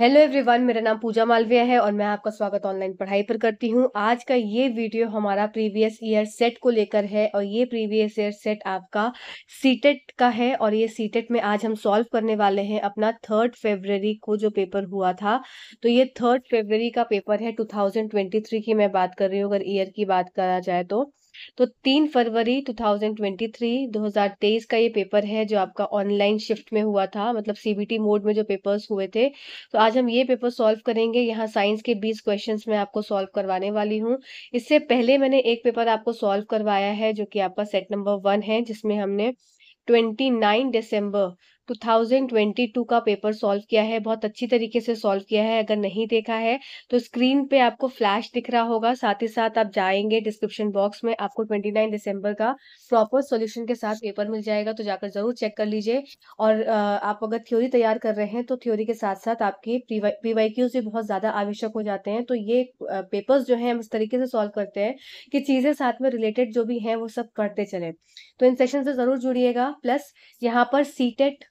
Hello everyone मेरा नाम पूजा मालविया है और मैं आपका स्वागत ऑनलाइन पढ़ाई पर करती हूँ आज का ये वीडियो हमारा प्रीवियस ईयर सेट को लेकर है और ये प्रीवियस ईयर सेट आपका सीटेट e का है और ये सीटेट e में आज हम सॉल्व करने वाले हैं अपना थर्ड फेबररी को जो पेपर हुआ था तो ये थर्ड फेबररी का पेपर है टू की मैं बात कर रही हूँ अगर ईयर की बात करा जाए तो तो तीन फरवरी 2023 2023 का ये पेपर है जो आपका ऑनलाइन शिफ्ट में हुआ था मतलब सीबीटी मोड में जो पेपर्स हुए थे तो आज हम ये पेपर सॉल्व करेंगे यहाँ साइंस के 20 क्वेश्चंस मैं आपको सॉल्व करवाने वाली हूँ इससे पहले मैंने एक पेपर आपको सॉल्व करवाया है जो कि आपका सेट नंबर वन है जिसमें हमने 29 दिसंबर 2022 का पेपर सॉल्व किया है बहुत अच्छी तरीके से सॉल्व किया है अगर नहीं देखा है तो स्क्रीन पे आपको फ्लैश दिख रहा होगा साथ ही साथ आप जाएंगे डिस्क्रिप्शन बॉक्स में आपको 29 दिसंबर का प्रॉपर सॉल्यूशन के साथ पेपर मिल जाएगा तो जाकर जरूर चेक कर लीजिए और आप अगर थ्योरी तैयार कर रहे हैं तो थ्योरी के साथ साथ आपके पी क्यूज भी बहुत ज़्यादा आवश्यक हो जाते हैं तो ये पेपर्स जो है हम इस तरीके से सॉल्व करते हैं कि चीज़ें साथ में रिलेटेड जो भी है वो सब करते चले तो इन सेशन से ज़रूर जुड़िएगा प्लस यहाँ पर सी टेट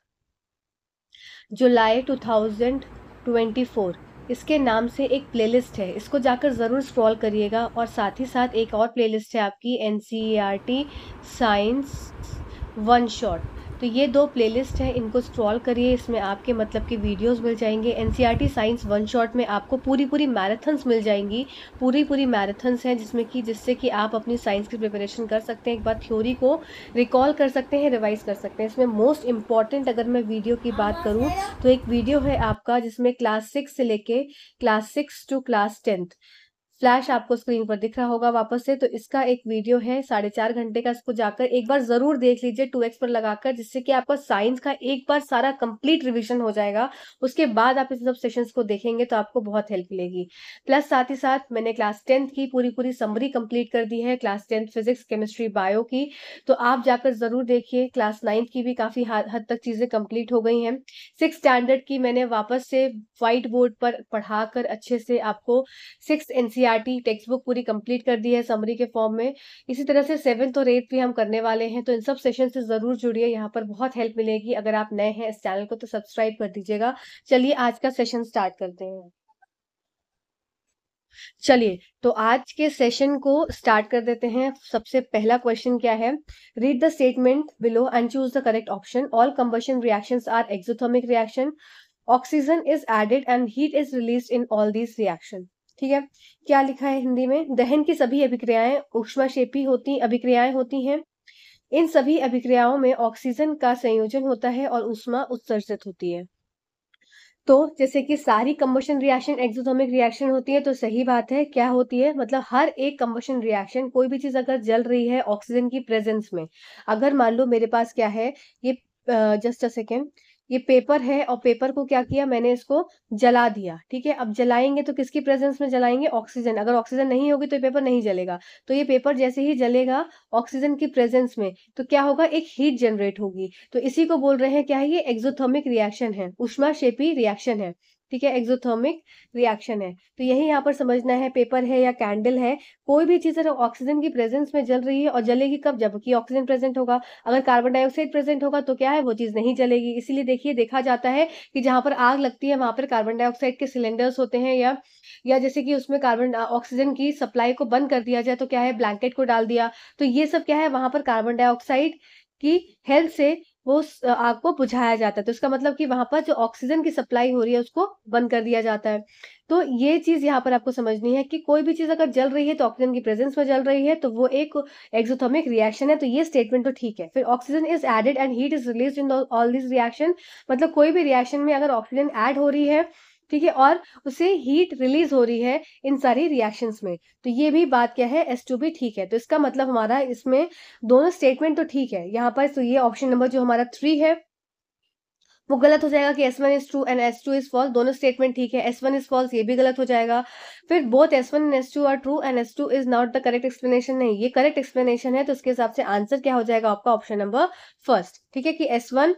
जुलाई 2024 इसके नाम से एक प्लेलिस्ट है इसको जाकर ज़रूर स्क्रॉल करिएगा और साथ ही साथ एक और प्लेलिस्ट है आपकी एन साइंस वन शॉट तो ये दो प्लेलिस्ट है इनको स्क्रॉल करिए इसमें आपके मतलब के वीडियोस मिल जाएंगे एन साइंस वन शॉट में आपको पूरी पूरी मैराथन्स मिल जाएंगी पूरी पूरी मैराथन्स हैं जिसमें कि जिससे कि आप अपनी साइंस की प्रिपरेशन कर सकते हैं एक बार थ्योरी को रिकॉल कर सकते हैं रिवाइज कर सकते हैं इसमें मोस्ट इंपॉर्टेंट अगर मैं वीडियो की बात करूँ तो एक वीडियो है आपका जिसमें क्लास सिक्स से लेके class six to class tenth flash आपको स्क्रीन पर दिख रहा होगा वापस से तो इसका एक वीडियो है साढ़े चार घंटे का इसको जाकर एक बार जरूर देख लीजिए टू एक्स पर लगाकर जिससे कि आपका साइंस का एक बार सारा कंप्लीट रिविजन हो जाएगा उसके बाद आप इन सब सेशन को देखेंगे तो आपको बहुत हेल्प मिलेगी प्लस साथ ही साथ मैंने क्लास टेंथ की पूरी पूरी समरी कंप्लीट कर दी है class tenth physics chemistry bio की तो आप जाकर जरूर देखिए क्लास नाइन्थ की भी काफी हद तक चीजें कंप्लीट हो गई हैं सिक्स स्टैंडर्ड की मैंने वापस से व्हाइट बोर्ड पर पढ़ा अच्छे से आपको six NCR NCERT text book पूरी कंप्लीट कर दी है समरी के फॉर्म में इसी तरह से सेवन्थ और एट्थ भी हम करने वाले हैं तो इन सब सेशन से ज़रूर जुड़िए यहाँ पर बहुत हेल्प मिलेगी अगर आप नए हैं इस चैनल को तो सब्सक्राइब कर दीजिएगा चलिए आज का सेशन स्टार्ट करते हैं चलिए तो आज के सेशन को स्टार्ट कर देते हैं सबसे पहला क्वेश्चन क्या है read the statement below and choose the correct option all combustion reactions are exothermic reaction oxygen is added and heat is release in all these reaction ठीक है क्या लिखा है हिंदी में दहन की सभी अभिक्रियाएं उष्माशेपी होती अभिक्रियाएं होती हैं इन सभी अभिक्रियाओं में ऑक्सीजन का संयोजन होता है और उष्मा उत्सर्जित होती है तो जैसे कि सारी कम्बशन रिएक्शन एक्सोथोमिक रिएक्शन होती है तो सही बात है क्या होती है मतलब हर एक कम्बशन रिएक्शन कोई भी चीज अगर जल रही है ऑक्सीजन की प्रेजेंस में अगर मान लो मेरे पास क्या है ये जस्ट अ सेकेंड ये पेपर है और पेपर को क्या किया मैंने इसको जला दिया ठीक है अब जलाएंगे तो किसकी प्रेजेंस में जलाएंगे ऑक्सीजन अगर ऑक्सीजन नहीं होगी तो ये पेपर नहीं जलेगा तो ये पेपर जैसे ही जलेगा ऑक्सीजन की प्रेजेंस में तो क्या होगा एक हीट जनरेट होगी तो इसी को बोल रहे हैं क्या है ये एक्जोथर्मिक रिएक्शन है उष्मा शेपी रिएक्शन है ठीक है एक्सोथर्मिक रिएक्शन है तो यही यहाँ पर समझना है पेपर है या कैंडल है कोई भी चीज़ अगर ऑक्सीजन की प्रेजेंस में जल रही है और जलेगी कब जबकि ऑक्सीजन प्रेजेंट होगा अगर कार्बन डाइऑक्साइड प्रेजेंट होगा तो क्या है वो चीज़ नहीं जलेगी इसीलिए देखिए देखा जाता है कि जहां पर आग लगती है वहां पर कार्बन डाइऑक्साइड के सिलेंडर्स होते हैं या या जैसे कि उसमें कार्बन ऑक्सीजन की सप्लाई को बंद कर दिया जाए तो क्या है ब्लैंकेट को डाल दिया तो ये सब क्या है वहां पर कार्बन डाइऑक्साइड की हेल्थ से वो आग को बुझाया जाता है तो इसका मतलब कि वहां पर जो ऑक्सीजन की सप्लाई हो रही है उसको बंद कर दिया जाता है तो ये चीज यहाँ पर आपको समझनी है कि कोई भी चीज अगर जल रही है तो ऑक्सीजन की प्रेजेंस में जल रही है तो वो एक एक्सोथर्मिक रिएक्शन है तो ये स्टेटमेंट तो ठीक है फिर oxygen is added and heat is release in all this reaction मतलब कोई भी रिएक्शन में अगर ऑक्सीजन एड हो रही है ठीक है और उसे हीट रिलीज हो रही है इन सारी रिएक्शंस में तो ये भी बात क्या है एस टू भी ठीक है तो इसका मतलब हमारा इसमें दोनों स्टेटमेंट तो ठीक है यहाँ पर तो ये ऑप्शन नंबर जो हमारा थ्री है वो गलत हो जाएगा कि S one is true and S two is false दोनों स्टेटमेंट ठीक है एस वन इज फॉल्स ये भी गलत हो जाएगा फिर both S one and S two are true and S two is not the correct explanation नहीं ये करेक्ट एक्सप्लेनेशन है तो उसके हिसाब से आंसर क्या हो जाएगा आपका ऑप्शन नंबर फर्स्ट ठीक है कि एस वन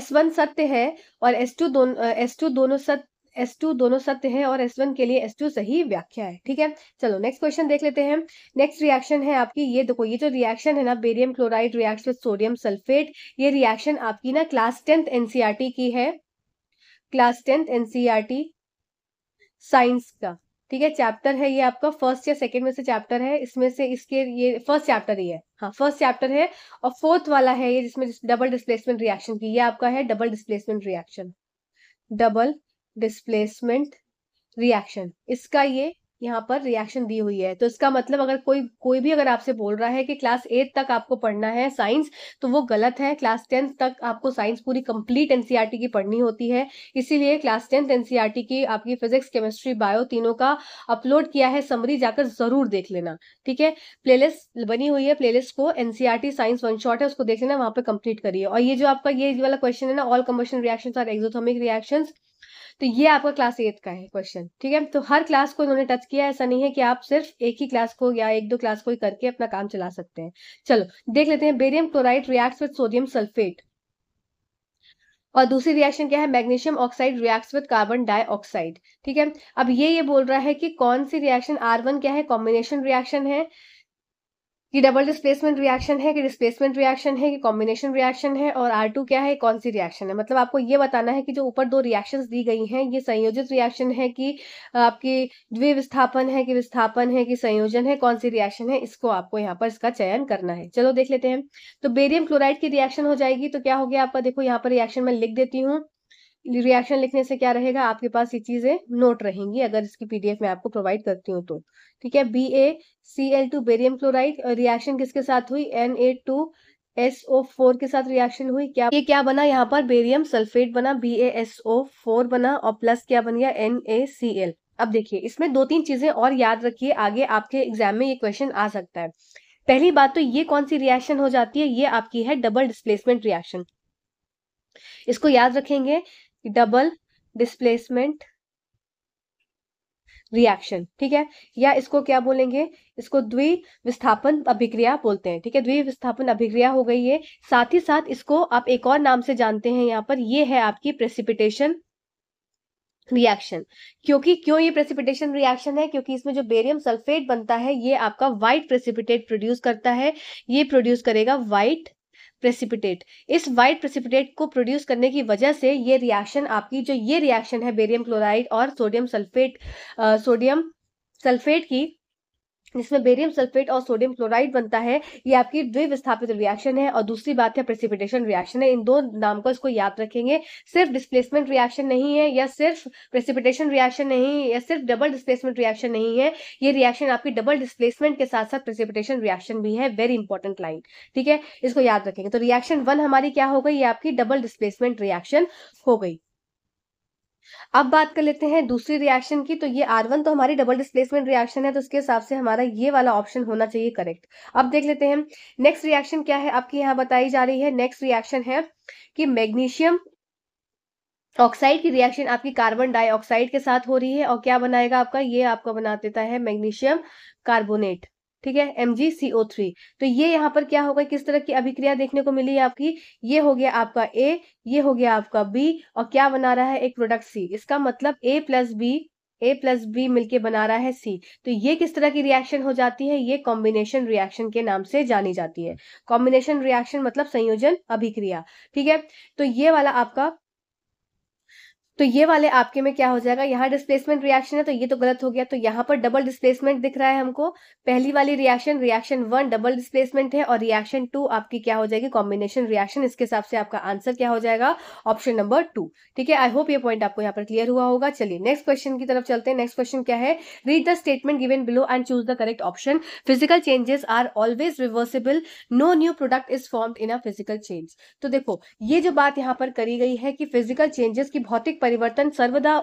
एस वन सत्य है और एस टू दोनों एस टू दोनों सत्य S2 दोनों सत्य है और S1 के लिए S2 सही व्याख्या है ठीक है चलो नेक्स्ट क्वेश्चन देख लेते हैं नेक्स्ट रिएक्शन है आपकी ये देखो ये जो रिएक्शन है ना barium chloride react with sodium sulphate ये रिएक्शन आपकी ना क्लास टेंथ एनसीआरटी की है क्लास टेंथ एनसीआरटी साइंस का ठीक है चैप्टर है ये आपका फर्स्ट या सेकंड में से चैप्टर है इसमें से इसके ये फर्स्ट चैप्टर ही है हाँ फर्स्ट चैप्टर है और फोर्थ वाला है ये जिसमें डबल डिस्प्लेसमेंट रिएक्शन की ये आपका है double displacement reaction double displacement reaction इसका ये यहाँ पर रिएक्शन दी हुई है तो इसका मतलब अगर कोई कोई भी अगर आपसे बोल रहा है कि क्लास एट तक आपको पढ़ना है साइंस तो वो गलत है क्लास टेंथ तक आपको साइंस पूरी कंप्लीट एनसीईआरटी e की पढ़नी होती है इसीलिए क्लास टेंथ एनसीईआरटी की आपकी फिजिक्स केमिस्ट्री बायो तीनों का अपलोड किया है समरी जाकर जरूर देख लेना ठीक है प्लेलिस्ट बनी हुई है प्लेलिस्ट को एनसीआरटी साइंस वन शॉट है उसको देख लेना वहां पर कंप्लीट करिए और ये जो आपका ये वाला क्वेश्चन है ना all combustion reaction are exothermic reaction तो ये आपका क्लास एट का है क्वेश्चन ठीक है तो हर क्लास को इन्होंने टच किया ऐसा नहीं है कि आप सिर्फ एक ही क्लास को या एक दो क्लास को ही करके अपना काम चला सकते हैं चलो देख लेते हैं barium chloride react with sodium sulphate और दूसरी रिएक्शन क्या है magnesium oxide reacts with carbon dioxide ठीक है अब ये ये बोल रहा है कि कौन सी रिएक्शन आर वन क्या है कॉम्बिनेशन रिएक्शन है कि डबल डिस्प्लेसमेंट रिएक्शन है कि डिस्प्लेसमेंट रिएक्शन है कि कॉम्बिनेशन रिएक्शन है और आर टू क्या है कौन सी रिएक्शन है मतलब आपको ये बताना है कि जो ऊपर दो रिएक्शंस दी गई हैं ये संयोजित रिएक्शन है कि आपकी द्विविस्थापन है कि विस्थापन है कि संयोजन है कौन सी रिएक्शन है इसको आपको यहाँ पर इसका चयन करना है चलो देख लेते हैं तो बेरियम क्लोराइड की रिएक्शन हो जाएगी तो क्या हो गया आपका देखो यहाँ पर रिएक्शन मैं लिख देती हूँ रिएक्शन लिखने से क्या रहेगा आपके पास ये चीज़ें नोट रहेंगी अगर इसकी पीडीएफ में आपको प्रोवाइड करती हूँ तो ठीक है B A C L two barium chloride reaction किसके साथ हुई N A two S O four के साथ रिएक्शन हुई क्या ये क्या बना यहाँ पर बेरियम सल्फेट बना B A S O four बना और प्लस क्या बन गया एन ए सी एल अब देखिए इसमें दो तीन चीजें और याद रखिए आगे आपके एग्जाम में ये क्वेश्चन आ सकता है पहली बात तो ये कौन सी रिएक्शन हो जाती है ये आपकी है डबल डिस्प्लेसमेंट रिएक्शन इसको याद रखेंगे डबल डिस्प्लेसमेंट रिएक्शन ठीक है या इसको क्या बोलेंगे इसको द्वि विस्थापन अभिक्रिया बोलते हैं ठीक है द्वि विस्थापन अभिक्रिया हो गई है साथ ही साथ इसको आप एक और नाम से जानते हैं यहाँ पर ये है आपकी प्रेसिपिटेशन रिएक्शन क्योंकि क्यों ये प्रेसिपिटेशन रिएक्शन है क्योंकि इसमें जो बेरियम सल्फेट बनता है ये आपका व्हाइट प्रेसिपिटेट प्रोड्यूस करता है ये प्रोड्यूस करेगा व्हाइट प्रेसिपिटेट इस वाइट प्रेसिपिटेट को प्रोड्यूस करने की वजह से ये रिएक्शन आपकी जो ये रिएक्शन है बेरियम क्लोराइड और सोडियम सल्फेट सोडियम सल्फेट की जिसमें बेरियम सल्फेट और सोडियम क्लोराइड बनता है ये आपकी द्विविस्थापित रिएक्शन है और दूसरी बात है प्रेसिपिटेशन रिएक्शन है इन दो नाम को इसको याद रखेंगे सिर्फ डिस्प्लेसमेंट रिएक्शन नहीं है या सिर्फ प्रेसिपिटेशन रिएक्शन नहीं या सिर्फ डबल डिस्प्लेसमेंट रिएक्शन नहीं है ये रिएक्शन आपकी डबल डिस्प्लेसमेंट के साथ साथ प्रेसिपिटेशन रिएक्शन भी है वेरी इंपॉर्टेंट लाइन ठीक है इसको याद रखेंगे तो रिएक्शन वन हमारी क्या हो गई ये आपकी डबल डिस्प्लेसमेंट रिएक्शन हो गई अब बात कर लेते हैं दूसरी रिएक्शन की तो ये आर वन तो हमारी डबल डिस्प्लेसमेंट रिएक्शन है तो उसके हिसाब से हमारा ये वाला ऑप्शन होना चाहिए करेक्ट अब देख लेते हैं नेक्स्ट रिएक्शन क्या है आपकी यहाँ बताई जा रही है नेक्स्ट रिएक्शन है कि मैग्नीशियम ऑक्साइड की रिएक्शन आपकी कार्बन डाइऑक्साइड के साथ हो रही है और क्या बनाएगा आपका ये आपका बना देता है मैग्नीशियम कार्बोनेट ठीक है एम जी सी ओ थ्री तो ये यहाँ पर क्या होगा किस तरह की अभिक्रिया देखने को मिली है आपकी ये हो गया आपका ए ये हो गया आपका बी और क्या बना रहा है एक प्रोडक्ट सी इसका मतलब A plus B A plus B मिलके बना रहा है सी तो ये किस तरह की रिएक्शन हो जाती है ये कॉम्बिनेशन रिएक्शन के नाम से जानी जाती है कॉम्बिनेशन रिएक्शन मतलब संयोजन अभिक्रिया ठीक है तो ये वाला आपका तो ये वाले आपके में क्या हो जाएगा यहाँ डिस्प्लेसमेंट रिएक्शन है तो ये तो गलत हो गया तो यहाँ पर डबल डिस्प्लेसमेंट दिख रहा है हमको पहली वाली reaction reaction one double displacement है और रिएक्शन टू आपकी क्या हो जाएगी कॉम्बिनेशन रिएक्शन इसके हिसाब से आपका आंसर क्या हो जाएगा ऑप्शन नंबर टू ठीक है आई होप ये पॉइंट आपको यहाँ पर क्लियर हुआ होगा चलिए नेक्स्ट क्वेश्चन की तरफ चलते हैं नेक्स्ट क्वेश्चन क्या है read the statement given below and choose the correct option physical changes are always reversible no new product is form in a physical change तो देखो ये जो बात यहाँ पर करी गई है कि फिजिकल चेंजेस की भौतिक परिवर्तन सर्वदा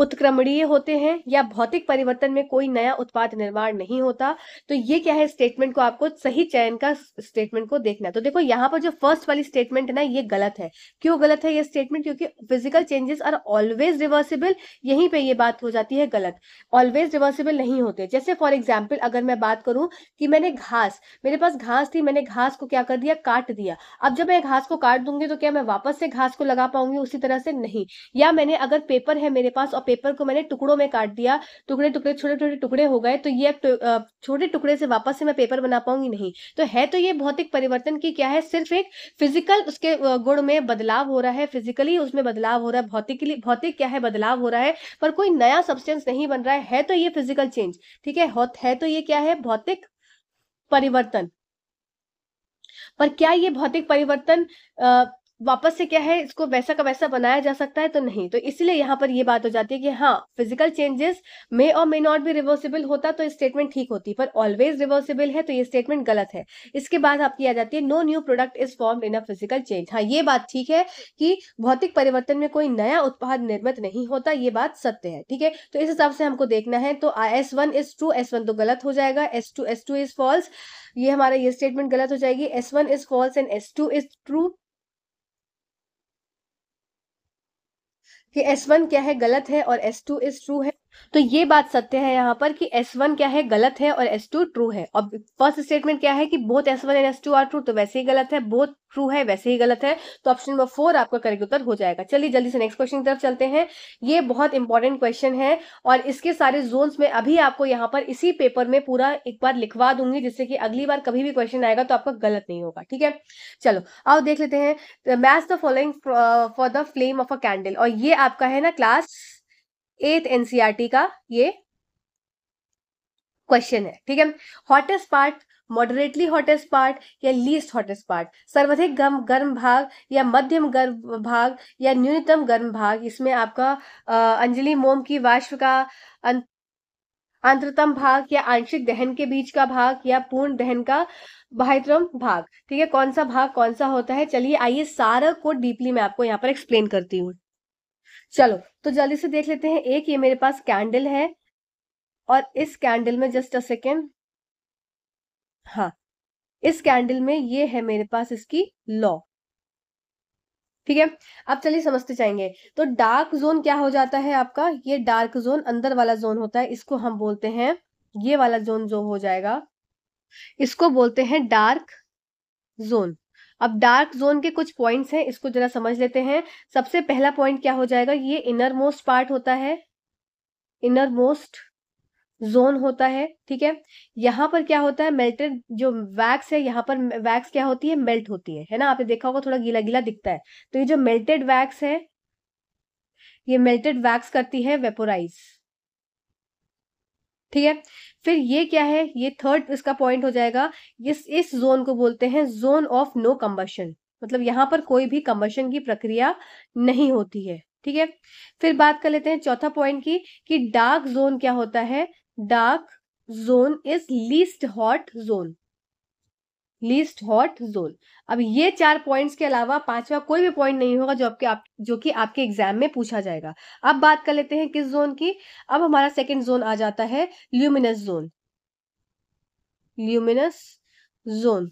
उत्क्रमणीय होते हैं या भौतिक परिवर्तन में कोई नया उत्पाद निर्माण नहीं होता तो ये क्या है स्टेटमेंट को आपको सही चयन का स्टेटमेंट को देखना तो देखो यहाँ पर जो फर्स्ट वाली स्टेटमेंट है ना ये गलत है क्यों गलत है ये स्टेटमेंट क्योंकि physical changes are always reversible यहीं पे ये बात हो जाती है गलत ऑलवेज रिवर्सिबल नहीं होते जैसे फॉर एग्जाम्पल अगर मैं बात करूं कि मैंने घास मेरे पास घास थी मैंने घास को क्या कर दिया काट दिया अब जब मैं घास को काट दूंगी तो क्या मैं वापस से घास को लगा पाऊंगी उसी तरह से नहीं या मैंने अगर पेपर है मेरे पास और पेपर को मैंने टुकड़ों में काट दिया टुकड़े टुकड़े छोटे छोटे टुकड़े हो गए तो ये तो, छोटे टुकड़े से वापस से मैं पेपर बना पाऊंगी नहीं तो है तो ये भौतिक परिवर्तन की क्या है सिर्फ एक फिजिकल उसके गुण में बदलाव हो रहा है फिजिकली उसमें बदलाव हो रहा है भौतिकली भौतिक क्या है बदलाव हो रहा है पर कोई नया सब्सटेंस नहीं बन रहा है, है तो ये फिजिकल चेंज ठीक है है तो ये क्या है भौतिक परिवर्तन पर क्या ये भौतिक परिवर्तन आ, वापस से क्या है इसको वैसा का वैसा बनाया जा सकता है तो नहीं तो इसलिए यहाँ पर ये बात हो जाती है कि हाँ फिजिकल चेंजेस मे और मे नॉट भी रिवर्सिबल होता तो स्टेटमेंट ठीक होती पर ऑलवेज रिवर्सिबल है तो ये स्टेटमेंट गलत है इसके बाद आपकी आ जाती है no new product is form in a physical change हाँ ये बात ठीक है कि भौतिक परिवर्तन में कोई नया उत्पाद निर्मित नहीं होता ये बात सत्य है ठीक है तो इस हिसाब से हमको देखना है तो S one is true S one तो गलत हो जाएगा S two S two is false ये हमारा ये स्टेटमेंट गलत हो जाएगी S one is false and S two is true कि S1 क्या है गलत है और S2 इज ट्रू है तो ये बात सत्य है यहाँ पर कि S1 क्या है गलत है और S2 ट्रू है और फर्स्ट स्टेटमेंट क्या है कि both S1 and S2 are true तो वैसे ही गलत है बोथ ट्रू है वैसे ही गलत है तो ऑप्शन नंबर फोर आपका करेक्ट उत्तर हो जाएगा चलिए जल्दी से नेक्स्ट क्वेश्चन की तरफ चलते हैं ये बहुत इंपॉर्टेंट क्वेश्चन है और इसके सारे जोन में अभी आपको यहाँ पर इसी पेपर में पूरा एक बार लिखवा दूंगी जिससे कि अगली बार कभी भी क्वेश्चन आएगा तो आपका गलत नहीं होगा ठीक है चलो अब देख लेते हैं match the following for the flame of a candle और ये आपका है ना क्लास एथ एनसीईआरटी e का ये क्वेश्चन है ठीक है hottest part moderately hottest part या लीस्ट हॉटेस्ट पार्ट सर्वाधिक गर्म गर्म भाग या मध्यम गर्म भाग या न्यूनतम गर्म भाग इसमें आपका अंजलि मोम की वाष्प का अं, आंतरतम भाग या आंशिक दहन के बीच का भाग या पूर्ण दहन का बाह्यतम भाग ठीक है कौन सा भाग कौन सा होता है चलिए आइए सारा को डीपली मैं आपको यहाँ पर एक्सप्लेन करती हूँ चलो तो जल्दी से देख लेते हैं एक ये मेरे पास कैंडल है और इस कैंडल में जस्ट अ सेकेंड हाँ इस कैंडल में ये है मेरे पास इसकी लॉ ठीक है अब चलिए समझते जाएंगे तो डार्क जोन क्या हो जाता है आपका ये डार्क जोन अंदर वाला जोन होता है इसको हम बोलते हैं ये वाला जोन जो हो जाएगा इसको बोलते हैं डार्क जोन अब डार्क जोन के कुछ पॉइंट्स हैं इसको जरा समझ लेते हैं सबसे पहला पॉइंट क्या हो जाएगा ये इनर मोस्ट पार्ट होता है इनर मोस्ट जोन होता है ठीक है यहां पर क्या होता है मेल्टेड जो वैक्स है यहां पर वैक्स क्या होती है मेल्ट होती है है ना आपने देखा होगा थोड़ा गीला गीला दिखता है तो ये जो मेल्टेड वैक्स है ये मेल्टेड वैक्स करती है वेपोराइज ठीक है फिर ये क्या है ये थर्ड इसका पॉइंट हो जाएगा इस इस जोन को बोलते हैं जोन ऑफ नो कम्बशन मतलब यहां पर कोई भी कम्बशन की प्रक्रिया नहीं होती है ठीक है फिर बात कर लेते हैं चौथा पॉइंट की कि डार्क जोन क्या होता है dark zone is least hot zone least hot zone अब ये चार पॉइंट्स के अलावा पांचवा कोई भी पॉइंट नहीं होगा जो आपके आप जो कि आपके एग्जाम में पूछा जाएगा अब बात कर लेते हैं किस जोन की अब हमारा सेकेंड जोन आ जाता है luminous zone luminous zone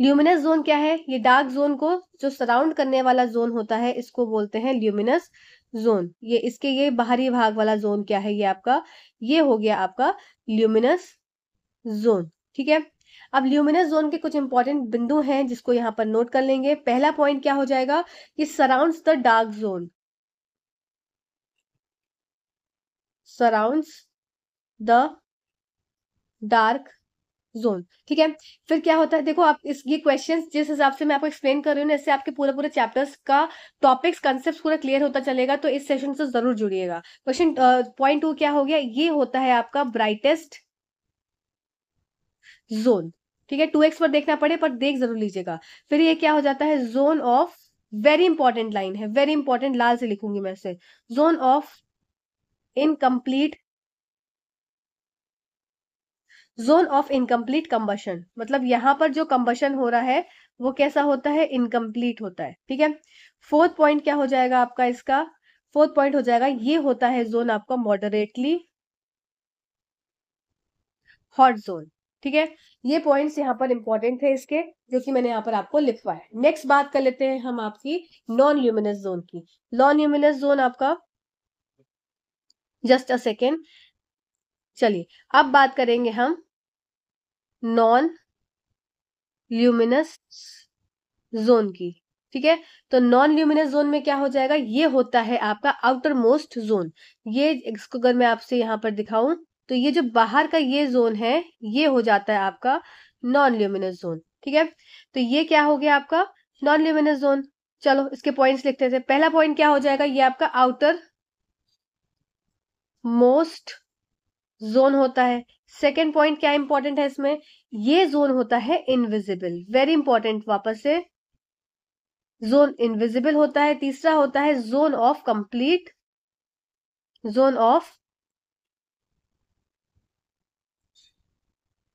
luminous zone क्या है ये डार्क जोन को जो सराउंड करने वाला जोन होता है इसको बोलते हैं ल्यूमिनस जोन ये इसके ये बाहरी भाग वाला जोन क्या है ये आपका ये हो गया आपका ल्यूमिनस जोन ठीक है अब ल्यूमिनस जोन के कुछ इंपॉर्टेंट बिंदु हैं जिसको यहां पर नोट कर लेंगे पहला पॉइंट क्या हो जाएगा कि surround the dark zone surrounds the dark zone ठीक है फिर क्या होता है देखो आप इस ये क्वेश्चंस जिस हिसाब से मैं आपको एक्सप्लेन कर रही हूँ इससे आपके पूरे पूरे चैप्टर्स का टॉपिक्स कंसेप्ट पूरा क्लियर होता चलेगा तो इस सेशन से जरूर जुड़िएगा क्वेश्चन पॉइंट टू क्या हो गया ये होता है आपका ब्राइटेस्ट जोन ठीक है टू एक्स पर देखना पड़े पर देख जरूर लीजिएगा फिर ये क्या हो जाता है zone of very important line है वेरी इंपॉर्टेंट लाल से लिखूंगी मैं इसे zone of incomplete zone of incomplete combustion मतलब यहां पर जो कंबशन हो रहा है वो कैसा होता है इनकम्प्लीट होता है ठीक है फोर्थ पॉइंट क्या हो जाएगा आपका इसका फोर्थ पॉइंट हो जाएगा ये होता है जोन आपका मॉडरेटली हॉट जोन ठीक है ये पॉइंट्स यहाँ पर इंपॉर्टेंट थे इसके जो कि मैंने यहाँ पर आपको लिखवाया नेक्स्ट बात कर लेते हैं हम आपकी नॉन ल्यूमिनस जोन की नॉन ल्यूमिनस जोन आपका जस्ट अ सेकेंड चलिए अब बात करेंगे हम नॉन ल्यूमिनस जोन की ठीक है तो नॉन ल्यूमिनस जोन में क्या हो जाएगा ये होता है आपका आउटर मोस्ट जोन ये इसको अगर मैं आपसे यहाँ पर दिखाऊं तो ये जो बाहर का ये जोन है ये हो जाता है आपका नॉन ल्यूमिनस जोन ठीक है तो ये क्या हो गया आपका नॉन ल्यूमिनस जोन चलो इसके पॉइंट्स लिखते थे पहला पॉइंट क्या हो जाएगा ये आपका आउटर मोस्ट जोन होता है सेकेंड पॉइंट क्या इंपॉर्टेंट है इसमें ये जोन होता है इनविजिबल वेरी इंपॉर्टेंट वापस से जोन इनविजिबल होता है तीसरा होता है zone of complete zone of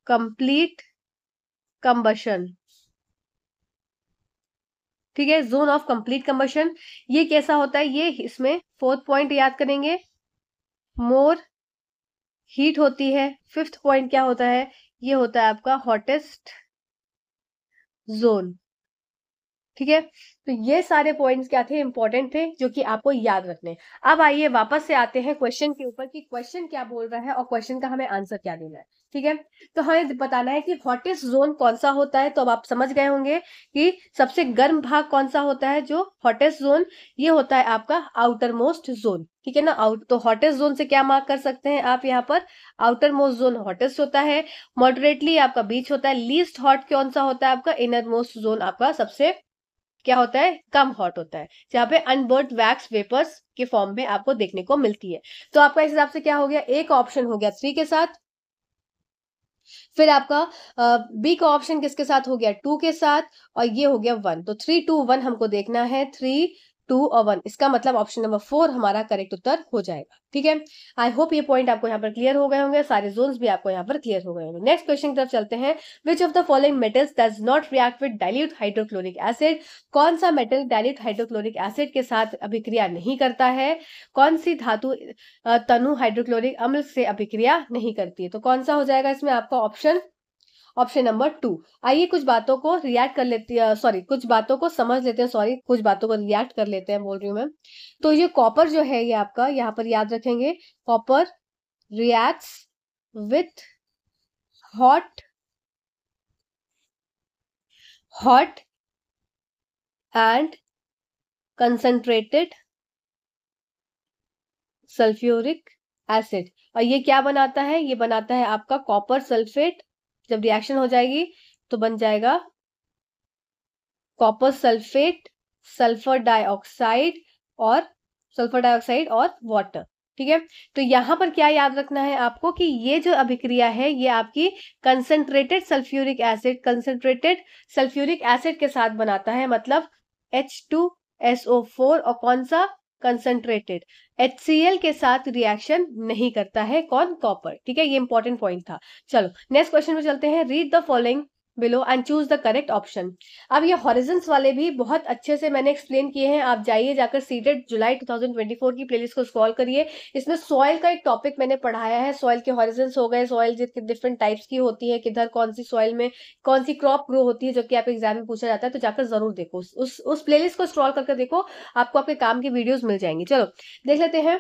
complete combustion ठीक है जोन ऑफ कंप्लीट कंबशन ये कैसा होता है ये इसमें फोर्थ पॉइंट याद करेंगे मोर हीट होती है फिफ्थ पॉइंट क्या होता है ये होता है आपका हॉटेस्ट जोन ठीक है तो ये सारे पॉइंट्स क्या थे इंपॉर्टेंट थे जो कि आपको याद रखने अब आइए वापस से आते हैं क्वेश्चन के ऊपर कि क्वेश्चन क्या बोल रहा है और क्वेश्चन का हमें आंसर क्या देना है ठीक है तो हमें बताना है कि हॉटेस्ट जोन कौन सा होता है तो अब आप समझ गए होंगे कि सबसे गर्म भाग कौन सा होता है जो हॉटेस्ट जोन ये होता है आपका आउटर मोस्ट जोन ठीक है ना आउट तो हॉटेस्ट जोन से क्या मार्क कर सकते हैं आप यहाँ पर आउटर मोस्ट जोन हॉटेस्ट होता है मॉडरेटली आपका बीच होता है लीस्ट हॉट कौन सा होता है आपका इनर मोस्ट जोन आपका सबसे क्या होता है कम हॉट होता है जहाँ पे अनबर्ड वैक्स वेपर्स के फॉर्म में आपको देखने को मिलती है तो आपका इस हिसाब से क्या हो गया एक ऑप्शन हो गया थ्री के साथ फिर आपका बी का ऑप्शन किसके साथ हो गया टू के साथ और ये हो गया वन तो थ्री टू वन हमको देखना है थ्री टू और वन इसका मतलब ऑप्शन नंबर फोर हमारा करेक्ट उत्तर हो जाएगा ठीक है आई होप ये पॉइंट आपको यहाँ पर क्लियर हो गए होंगे सारे जोन भी आपको यहाँ पर क्लियर हो गए होंगे नेक्स्ट क्वेश्चन की तरफ चलते हैं which of the following metals does not react with dilute hydrochloric acid कौन सा मेटल डायल्यूट हाइड्रोक्लोरिक एसिड के साथ अभिक्रिया नहीं करता है कौन सी धातु तनु हाइड्रोक्लोरिक अम्ल से अभिक्रिया नहीं करती है तो कौन सा हो जाएगा इसमें आपका ऑप्शन ऑप्शन नंबर टू आइए कुछ बातों को रिएक्ट कर लेते हैं सॉरी कुछ बातों को समझ लेते हैं सॉरी कुछ बातों को रिएक्ट कर लेते हैं बोल रही हूँ मैं तो ये कॉपर जो है ये आपका यहाँ पर याद रखेंगे copper reacts with hot hot and concentrated sulphuric acid और ये क्या बनाता है ये बनाता है आपका कॉपर सल्फेट जब रिएक्शन हो जाएगी तो बन जाएगा कॉपर सल्फेट सल्फर डाइऑक्साइड और सल्फर डाइऑक्साइड और वाटर ठीक है तो यहां पर क्या याद रखना है आपको कि ये जो अभिक्रिया है ये आपकी concentrated sulphuric acid concentrated sulphuric acid के साथ बनाता है मतलब H two S O four और कौन सा कंसंट्रेटेड एच के साथ रिएक्शन नहीं करता है कौन कॉपर ठीक है ये इंपॉर्टेंट पॉइंट था चलो नेक्स्ट क्वेश्चन में चलते हैं read the following below and choose the correct option अब ये हॉरिजन्स वाले भी बहुत अच्छे से मैंने एक्सप्लेन किए हैं आप जाइए जाकर सीडेड जुलाई 2024 की प्लेलिस्ट को स्क्रॉल करिए इसमें सॉइल का एक टॉपिक मैंने पढ़ाया है सॉइल के हॉरिजन्स हो गए सॉइल जितने डिफरेंट टाइप्स की होती है किधर कौन सी सॉइल में कौन सी क्रॉप ग्रो होती है जो कि आप एग्जाम में पूछा जाता है तो जाकर जरूर देखो उस उस प्लेलिस्ट को स्क्रॉल करके देखो आपको आपके काम की वीडियोज मिल जाएंगी चलो देख लेते हैं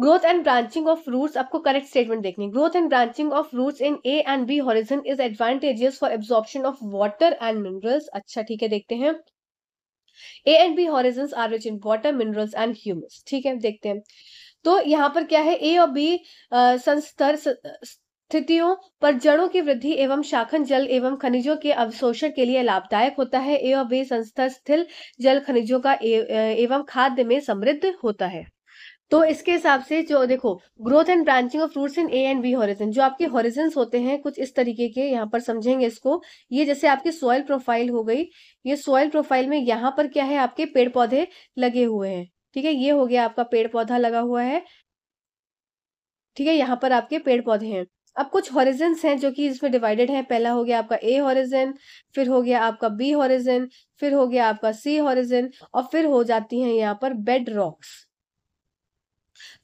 growth and branching of roots आपको करेक्ट स्टेटमेंट देखनी growth and branching of roots in A and B horizon is advantageous for absorption of water and minerals अच्छा ठीक है देखते हैं A and B horizon are rich in water minerals and humus ठीक है देखते हैं तो यहाँ पर क्या है ए और बी संस्तर स्थितियों पर जड़ों की वृद्धि एवं शाखन जल एवं खनिजों के अवशोषण के लिए लाभदायक होता है ए और बी संस्तर स्थिल जल खनिजों का एवं खाद्य में समृद्ध होता है तो इसके हिसाब से जो देखो growth and branching of fruits in A and B horizon जो आपके हॉरिजन होते हैं कुछ इस तरीके के यहाँ पर समझेंगे इसको ये जैसे आपकी सॉइल प्रोफाइल हो गई ये सॉइल प्रोफाइल में यहाँ पर क्या है आपके पेड़ पौधे लगे हुए हैं ठीक है ये हो गया आपका पेड़ पौधा लगा हुआ है ठीक है यहाँ पर आपके पेड़ पौधे हैं अब कुछ हॉरिजन्स हैं जो कि इसमें डिवाइडेड हैं पहला हो गया आपका ए हॉरिजन फिर हो गया आपका बी हॉरिजन फिर हो गया आपका सी हॉरिजन और फिर हो जाती हैं यहाँ पर बेड रॉक्स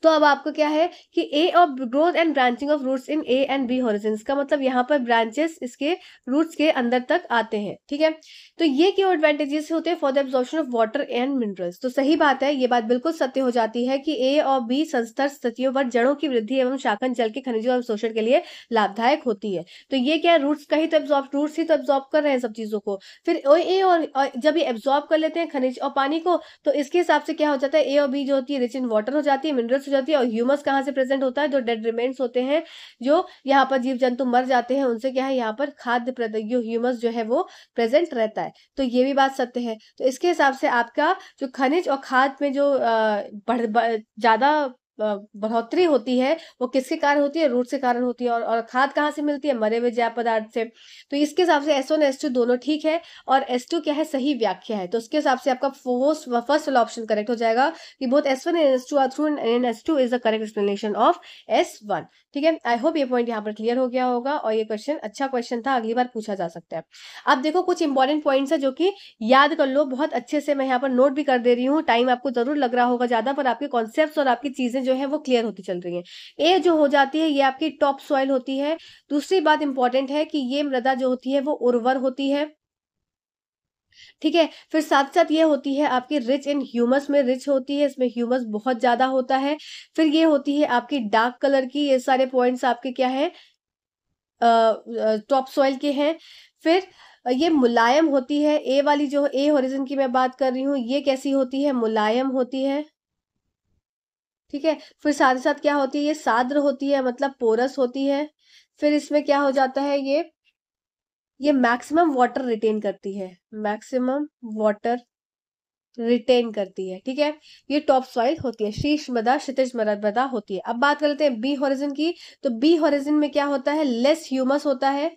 तो अब आपको क्या है कि A of growth and branching of roots in A and B horizon का मतलब यहाँ पर ब्रांचेस इसके रूट्स के अंदर तक आते हैं ठीक है तो ये क्यों एडवांटेजेस होते हैं for the absorption of water and minerals तो सही बात है ये बात बिल्कुल सत्य हो जाती है कि ए और बी संस्तर स्थितियों पर जड़ों की वृद्धि एवं शाखन जल के खनिजों और शोषण के लिए लाभदायक होती है तो ये क्या रूट्स का ही तो एब्जॉर्ब रूट्स ही तो एब्जॉर्ब कर रहे हैं सब चीजों को फिर ए और जब ये एब्जॉर्ब कर लेते हैं खनिज और पानी को तो इसके हिसाब से क्या हो जाता है ए और बी जो होती है रिच इन वाटर हो जाती है मिनरल्स जाती है और ह्यूमस कहाँ से प्रेजेंट होता है जो डेड रिमेन्स होते हैं जो यहाँ पर जीव जंतु मर जाते हैं उनसे क्या है यहाँ पर खाद्य ह्यूमस जो है वो प्रेजेंट रहता है तो ये भी बात सत्य है तो इसके हिसाब से आपका जो खनिज और खाद में जो ज़्यादा बढ़ोतरी होती है वो किसके कारण होती है रूट से कारण होती है और, और खाद कहाँ से मिलती है मरे हुए जैव पदार्थ से तो इसके हिसाब से एस वन एस टू दोनों ठीक है और एस टू क्या है सही व्याख्या है तो उसके हिसाब से आपका फर्स्ट वाला ऑप्शन करेक्ट हो जाएगा कि बहुत S one and S two are true and S two is the correct explanation of S one ठीक है आई होप ये पॉइंट यहाँ पर क्लियर हो गया होगा और ये क्वेश्चन अच्छा क्वेश्चन था अगली बार पूछा जा सकता है अब देखो कुछ इंपॉर्टेंट पॉइंट्स है जो कि याद कर लो बहुत अच्छे से मैं यहाँ पर नोट भी कर दे रही हूँ टाइम आपको जरूर लग रहा होगा ज्यादा पर आपके कॉन्सेप्ट और आपकी चीजें जो है वो क्लियर होती चल रही है ए जो हो जाती है ये आपकी टॉप सॉइल होती है दूसरी बात इंपॉर्टेंट है कि ये मृदा जो होती है वो उर्वर होती है ठीक है फिर साथ साथ ये होती है आपकी रिच इन ह्यूमस में रिच होती है इसमें ह्यूमस बहुत ज़्यादा होता है फिर ये होती है आपकी डार्क कलर की ये सारे पॉइंट्स आपके क्या है टॉप सॉइल के हैं फिर ये मुलायम होती है ए वाली जो ए होरिजन की मैं बात कर रही हूँ ये कैसी होती है मुलायम होती है ठीक है फिर साथ ही साथ क्या होती है ये साद्र होती है मतलब पोरस होती है फिर इसमें क्या हो जाता है ये ये मैक्सिमम वाटर रिटेन करती है मैक्सिमम वाटर रिटेन करती है ठीक है ये टॉप सॉइल होती है शीर्ष मदा क्षितिज मदा होती है अब बात कर लेते हैं बी हॉरिजन की तो बी हॉरिजन में क्या होता है लेस ह्यूमस होता है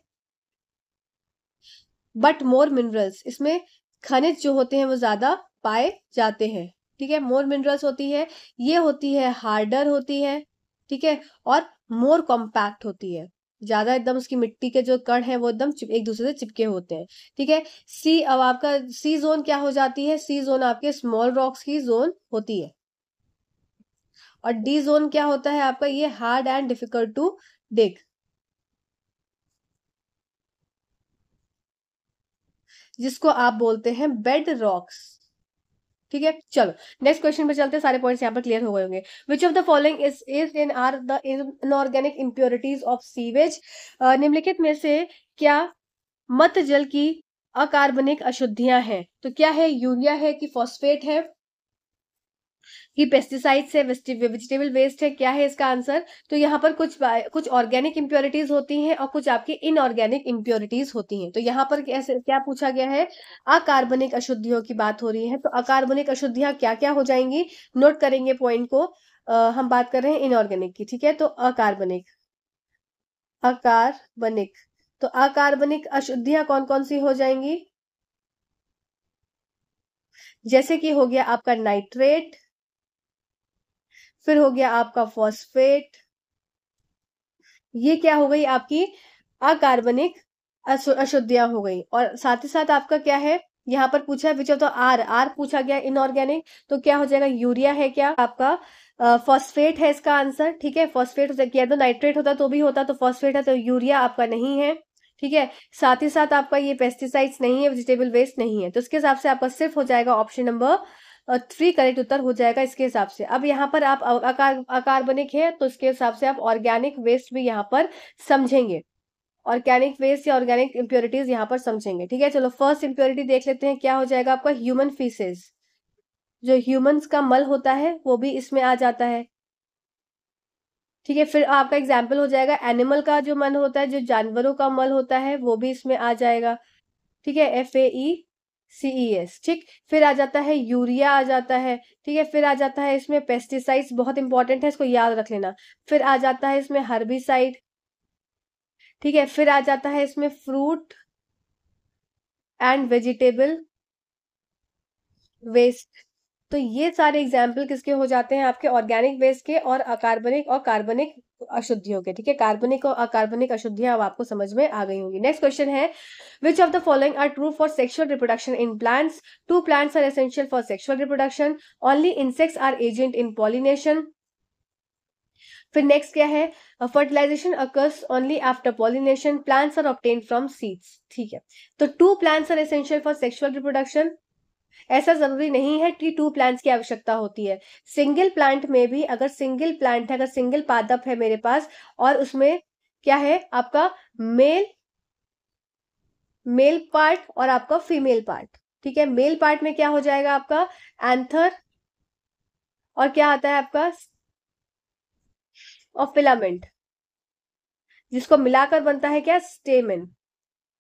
बट मोर मिनरल्स इसमें खनिज जो होते हैं वो ज्यादा पाए जाते हैं ठीक है मोर मिनरल्स होती है ये होती है हार्डर होती है ठीक है और मोर कॉम्पैक्ट होती है ज़्यादा एकदम उसकी मिट्टी के जो कण है वो एकदम एक दूसरे से चिपके होते हैं ठीक है सी अब आपका सी जोन क्या हो जाती है सी जोन आपके स्मॉल रॉक्स की जोन होती है और डी जोन क्या होता है आपका ये hard and difficult to dig जिसको आप बोलते हैं बेड रॉक्स ठीक है चलो नेक्स्ट क्वेश्चन पे चलते हैं सारे पॉइंट्स यहाँ पर क्लियर हो गए होंगे which of the following is is in are the inorganic impurities of sewage निम्नलिखित में से क्या मत जल की अकार्बनिक अशुद्धियां हैं तो क्या है यूरिया है कि फॉस्फेट है कि पेस्टिसाइड्स है वेजिटेबल वेस्ट है क्या है इसका आंसर तो यहाँ पर कुछ कुछ ऑर्गेनिक इम्प्योरिटीज होती हैं और कुछ आपकी इनऑर्गेनिक इम्प्योरिटीज होती हैं तो यहाँ पर कैसे क्या पूछा गया है अकार्बनिक अशुद्धियों की बात हो रही है तो अकार्बनिक अशुद्धियां क्या क्या हो जाएंगी नोट करेंगे पॉइंट को आ, हम बात कर रहे हैं इनऑर्गेनिक की ठीक है तो अकार्बनिक अकार्बनिक तो अकार्बनिक अशुद्धियां कौन कौन सी हो जाएंगी जैसे कि हो गया आपका नाइट्रेट फिर हो गया आपका फॉस्फेट ये क्या हो गई आपकी अकार्बनिक अशुद्धियां हो गई और साथ ही साथ आपका क्या है यहाँ पर पूछा है विच ऑफ आर आर पूछा गया इनऑर्गेनिक तो क्या हो जाएगा यूरिया है क्या आपका फॉस्फेट है इसका आंसर ठीक है फॉस्फेट हो जाएगा तो नाइट्रेट होता तो भी होता तो फॉस्फेट है तो यूरिया आपका नहीं है ठीक है साथ ही साथ आपका ये पेस्टिसाइड्स नहीं है वेजिटेबल वेस्ट नहीं है तो उसके हिसाब से आपका सिर्फ हो जाएगा ऑप्शन नंबर थ्री करेक्ट उत्तर हो जाएगा इसके हिसाब से अब यहाँ पर आप अकार अकार्बनिक है तो इसके हिसाब से आप ऑर्गेनिक वेस्ट भी यहाँ पर समझेंगे ऑर्गेनिक वेस्ट या ऑर्गेनिक इम्प्योरिटीज यहाँ पर समझेंगे ठीक है चलो फर्स्ट इम्प्योरिटी देख लेते हैं क्या हो जाएगा आपका ह्यूमन फीसेस जो ह्यूमंस का मल होता है वो भी इसमें आ जाता है ठीक है फिर आपका एग्जाम्पल हो जाएगा एनिमल का जो मल होता है जो जानवरों का मल होता है वो भी इसमें आ जाएगा ठीक है F A E CES e ठीक फिर आ जाता है यूरिया आ जाता है ठीक है फिर आ जाता है इसमें पेस्टिसाइड्स बहुत इंपॉर्टेंट है इसको याद रख लेना फिर आ जाता है इसमें हर्बिसाइड ठीक है फिर आ जाता है इसमें फ्रूट एंड वेजिटेबल वेस्ट तो ये सारे एग्जाम्पल किसके हो जाते हैं आपके ऑर्गेनिक वेस्ट के और अकार्बनिक और कार्बनिक अशुद्धियों के ठीक है कार्बनिक और अकार्बनिक अशुद्धियां अब आपको समझ में आ गई होंगी नेक्स्ट क्वेश्चन है which of the following are true for sexual reproduction in plants two plants are essential for sexual reproduction only insects are agent in pollination फिर नेक्स्ट क्या है fertilisation occurs only after pollination plants are obtained from seeds ठीक है तो two plants are essential for sexual reproduction ऐसा जरूरी नहीं है कि टू प्लांट्स की आवश्यकता होती है सिंगल प्लांट में भी अगर सिंगल प्लांट है अगर सिंगल पादप है मेरे पास और उसमें क्या है आपका मेल मेल पार्ट और आपका फीमेल पार्ट ठीक है मेल पार्ट में क्या हो जाएगा आपका एंथर और क्या आता है आपका और फिलामेंट जिसको मिलाकर बनता है क्या स्टेमिन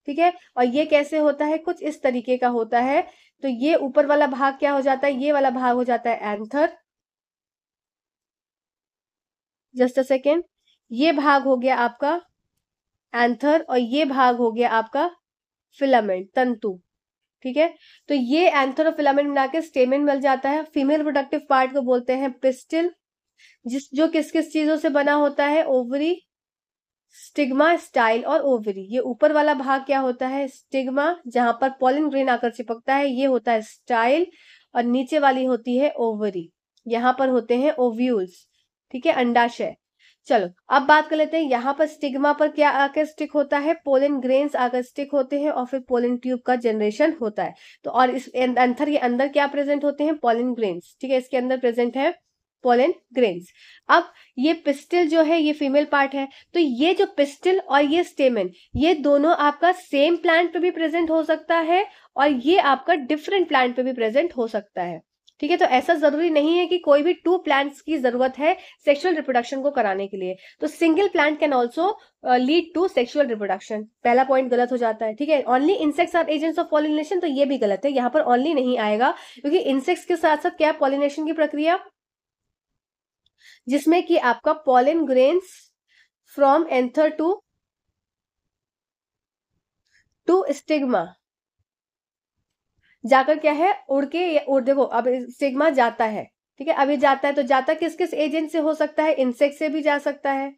ठीक है और ये कैसे होता है कुछ इस तरीके का होता है तो ये ऊपर वाला भाग क्या हो जाता है ये वाला भाग हो जाता है एंथर जस्ट अ सेकेंड ये भाग हो गया आपका एंथर और ये भाग हो गया आपका फिलामेंट तंतु ठीक है तो ये एंथर और फिलामेंट मिला के स्टेमेंट मिल जाता है फीमेल प्रोडक्टिव पार्ट को बोलते हैं पिस्टिल जिस जो किस किस चीजों से बना होता है ओवरी स्टिग्मा स्टाइल और ओवरी ये ऊपर वाला भाग क्या होता है स्टिग्मा जहां पर पॉलिन ग्रेन आकर चिपकता है ये होता है स्टाइल और नीचे वाली होती है ओवरी यहाँ पर होते हैं ओव्यूल्स ठीक है अंडाशय चलो अब बात कर लेते हैं यहाँ पर स्टिग्मा पर क्या आकर स्टिक होता है पोलिन ग्रेन्स आकर स्टिक होते हैं और फिर पोलिन ट्यूब का जनरेशन होता है तो और इस अंथर के अंदर क्या प्रेजेंट होते हैं पोलिन ग्रेन्स ठीक है इसके अंदर प्रेजेंट है पोलन ग्रेन्स अब ये पिस्टल जो है ये फीमेल पार्ट है तो ये जो पिस्टिल और ये स्टेमन ये दोनों आपका सेम प्लांट पे भी प्रेजेंट हो सकता है और ये आपका डिफरेंट प्लांट पे भी प्रेजेंट हो सकता है ठीक है तो ऐसा जरूरी नहीं है कि कोई भी टू प्लांट्स की जरूरत है सेक्सुअल रिप्रोडक्शन को कराने के लिए तो single plant can also lead to sexual reproduction पहला पॉइंट गलत हो जाता है ठीक है only insects are agents of pollination तो ये भी गलत है यहाँ पर ओनली नहीं आएगा क्योंकि इंसेक्ट्स के साथ साथ क्या पॉलिनेशन की प्रक्रिया जिसमें कि आपका pollen grains from anther to to stigma जाकर क्या है उड़ के उड़ देखो अब स्टिग्मा जाता है ठीक है अभी जाता है तो जाता किस किस एजेंट से हो सकता है इंसेक्ट से भी जा सकता है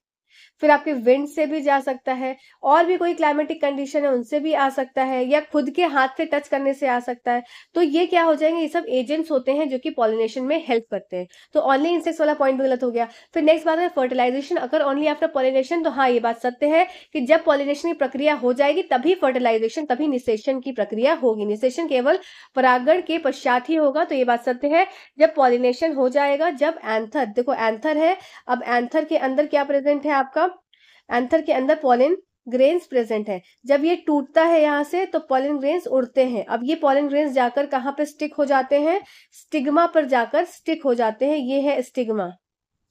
फिर आपके विंड से भी जा सकता है और भी कोई क्लाइमेटिक कंडीशन है उनसे भी आ सकता है या खुद के हाथ से टच करने से आ सकता है तो ये क्या हो जाएंगे ये सब एजेंट्स होते हैं जो कि पॉलिनेशन में हेल्प करते हैं तो ऑनली इंसेक्ट्स वाला पॉइंट भी गलत हो गया फिर नेक्स्ट बात है फर्टिलाइजेशन अगर ओनली आफ्टर पॉलिनेशन तो हाँ ये बात सत्य है कि जब पॉलिनेशन की प्रक्रिया हो जाएगी तभी फर्टिलाइजेशन तभी निशेषण की प्रक्रिया होगी निशेषण केवल परागण के पश्चात ही होगा तो ये बात सत्य है जब पॉलिनेशन हो जाएगा जब एंथर देखो एंथर है अब एंथर के अंदर क्या प्रेजेंट है आप आपका एंथर के अंदर पॉलिन ग्रेन्स प्रेजेंट है जब ये टूटता है यहाँ से तो पॉलिन ग्रेन्स उड़ते हैं अब ये पॉलिन ग्रेन्स जाकर कहाँ पे स्टिक हो जाते हैं स्टिग्मा पर जाकर स्टिक हो जाते हैं ये है स्टिग्मा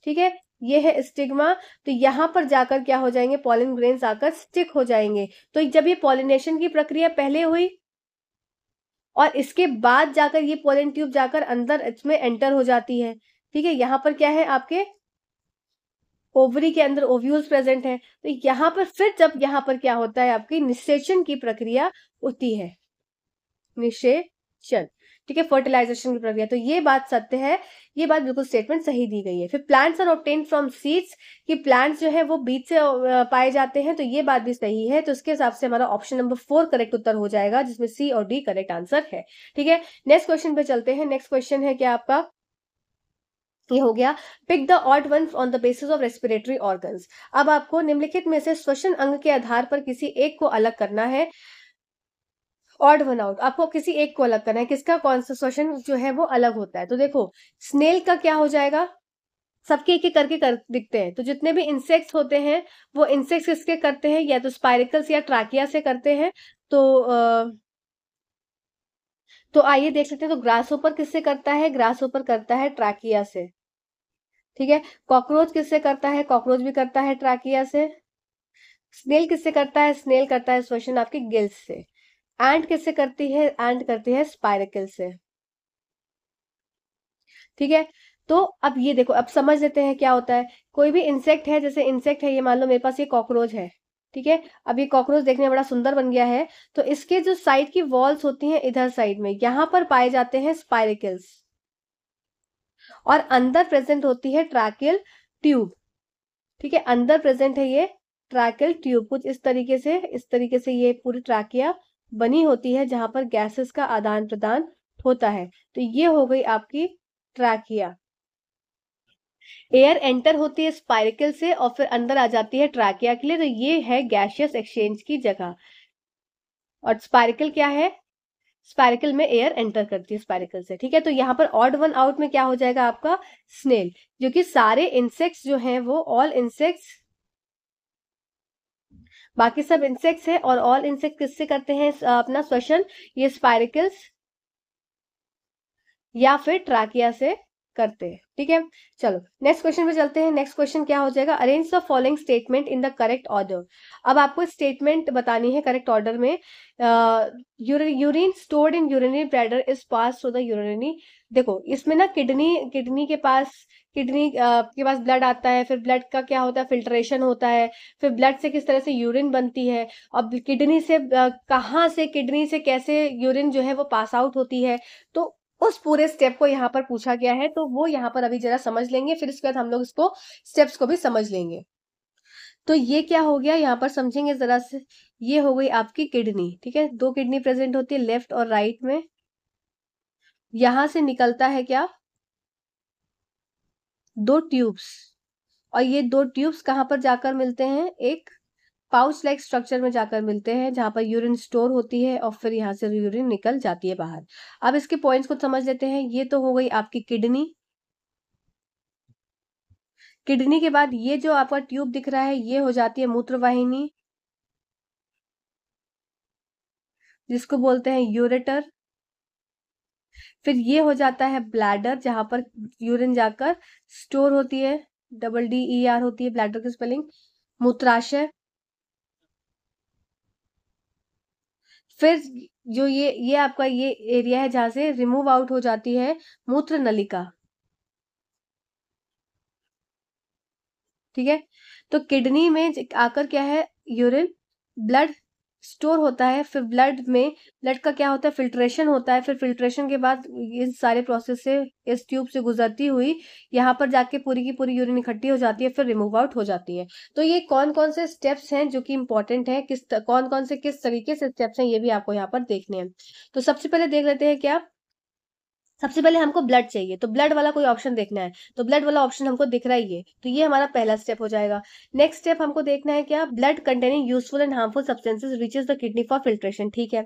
ठीक है ये है स्टिग्मा तो यहाँ पर जाकर क्या हो जाएंगे पॉलिन ग्रेन्स आकर स्टिक हो जाएंगे तो जब ये पॉलिनेशन की प्रक्रिया पहले हुई और इसके बाद जाकर ये पोलन ट्यूब जाकर अंदर इसमें एंटर हो जाती है ठीक है यहाँ पर क्या है आपके ओवरी के अंदर ओव्यूल्स प्रेजेंट हैं तो यहाँ पर फिर जब यहाँ पर क्या होता है आपकी निषेचन की प्रक्रिया होती है निषेचन ठीक है फर्टिलाइजेशन की प्रक्रिया तो ये बात सत्य है ये बात बिल्कुल स्टेटमेंट सही दी गई है फिर plants are obtained from seeds कि प्लांट्स जो है वो बीज से पाए जाते हैं तो ये बात भी सही है तो उसके हिसाब से हमारा ऑप्शन नंबर फोर करेक्ट उत्तर हो जाएगा जिसमें सी और डी करेक्ट आंसर है ठीक है नेक्स्ट क्वेश्चन पे चलते हैं नेक्स्ट क्वेश्चन है क्या आपका ये हो गया pick the odd one on the basis of respiratory organs अब आपको निम्नलिखित में से श्वसन अंग के आधार पर किसी एक को अलग करना है ऑड वन आउट आपको किसी एक को अलग करना है किसका कौन सा श्वसन जो है वो अलग होता है तो देखो स्नेल का क्या हो जाएगा सबके एक एक करके कर दिखते हैं तो जितने भी इंसेक्ट्स होते हैं वो इंसेक्ट्स किसके करते हैं या तो स्पाइरिकल्स या ट्राकिया से करते हैं तो आ, तो आइए देख सकते हैं तो ग्रास ऊपर किससे करता है ग्रास ऊपर करता है ट्राकिया से ठीक है कॉकरोच किससे करता है कॉकरोच भी करता है ट्राकिया से स्नेल किससे करता है स्नेल करता है स्वेशन आपके गिल्स से एंड किससे करती है एंड करती है स्पायरकल से ठीक है तो अब ये देखो अब समझ लेते हैं क्या होता है कोई भी इंसेक्ट है जैसे इंसेक्ट है ये मान लो मेरे पास ये कॉकरोच है ठीक है अब ये कॉकरोच देखने में बड़ा सुंदर बन गया है तो इसके जो साइड की वॉल्स होती हैं इधर साइड में यहां पर पाए जाते हैं स्पाइरिकल्स और अंदर प्रेजेंट होती है ट्रैकिल ट्यूब ठीक है अंदर प्रेजेंट है ये ट्रैकिल ट्यूब कुछ इस तरीके से इस तरीके से ये पूरी ट्राकिया बनी होती है जहां पर गैसेस का आदान प्रदान होता है तो ये हो गई आपकी ट्रैकिया एयर एंटर होती है स्पाइरकल से और फिर अंदर आ जाती है ट्रैकिया के लिए तो ये है गैशियस एक्सचेंज की जगह और स्पाइरकल क्या है स्पाइरिकल में एयर एंटर करती है स्पाइरिकल से ठीक है तो यहाँ पर ऑड वन आउट में क्या हो जाएगा आपका स्नेल जो कि सारे इंसेक्ट्स जो हैं वो ऑल इंसेक्ट्स बाकी सब इंसेक्ट्स है और ऑल इंसेक्ट किससे करते हैं अपना श्वसन ये स्पाइरिकल्स या फिर ट्राकिया से करते हैं ठीक है चलो नेक्स्ट क्वेश्चन पे चलते हैं नेक्स्ट क्वेश्चन क्या हो जाएगा arrange the following statement in the correct order अब आपको स्टेटमेंट बतानी है करेक्ट ऑर्डर में urine stored in urinary bladder is pass to the urinary देखो इसमें ना किडनी किडनी के पास किडनी के पास ब्लड आता है फिर ब्लड का क्या होता है फिल्ट्रेशन होता है फिर ब्लड से किस तरह से यूरिन बनती है और किडनी से कहाँ से किडनी से कैसे यूरिन जो है वो पास आउट होती है तो उस पूरे स्टेप को यहाँ पर पूछा गया है तो वो यहाँ पर अभी जरा समझ लेंगे फिर इसके बाद हम लोग इसको स्टेप्स को भी समझ लेंगे तो ये क्या हो गया यहाँ पर समझेंगे जरा से ये हो गई आपकी किडनी ठीक है दो किडनी प्रेजेंट होती है लेफ्ट और राइट में यहां से निकलता है क्या दो ट्यूब्स और ये दो ट्यूब्स कहां पर जाकर मिलते हैं एक पाउच लाइक स्ट्रक्चर में जाकर मिलते हैं जहां पर यूरिन स्टोर होती है और फिर यहाँ से यूरिन निकल जाती है बाहर अब इसके पॉइंट्स को समझ लेते हैं ये तो हो गई आपकी किडनी किडनी के बाद ये जो आपका ट्यूब दिख रहा है ये हो जाती है मूत्रवाहिनी जिसको बोलते हैं यूरेटर फिर ये हो जाता है ब्लैडर जहां पर यूरिन जाकर स्टोर होती है डबल डी ई आर होती है ब्लैडर की स्पेलिंग मूत्राशय फिर जो ये ये आपका ये एरिया है जहां से रिमूव आउट हो जाती है मूत्र नलिका ठीक है तो किडनी में आकर क्या है यूरिन ब्लड स्टोर होता है फिर ब्लड में ब्लड का क्या होता है फिल्ट्रेशन होता है फिर फिल्ट्रेशन के बाद इन सारे प्रोसेस से इस ट्यूब से गुजरती हुई यहाँ पर जाके पूरी की पूरी यूरिन इकट्ठी हो जाती है फिर रिमूव आउट हो जाती है तो ये कौन कौन से स्टेप्स हैं जो कि इम्पॉर्टेंट है किस कौन कौन से किस तरीके से स्टेप्स हैं ये भी आपको यहाँ पर देखने हैं तो सबसे पहले देख लेते हैं क्या सबसे पहले हमको ब्लड चाहिए तो ब्लड वाला कोई ऑप्शन देखना है तो ब्लड वाला ऑप्शन हमको दिख रहा ही है तो ये हमारा पहला स्टेप हो जाएगा नेक्स्ट स्टेप हमको देखना है क्या blood containing useful and harmful substances reaches the kidney for filtration ठीक है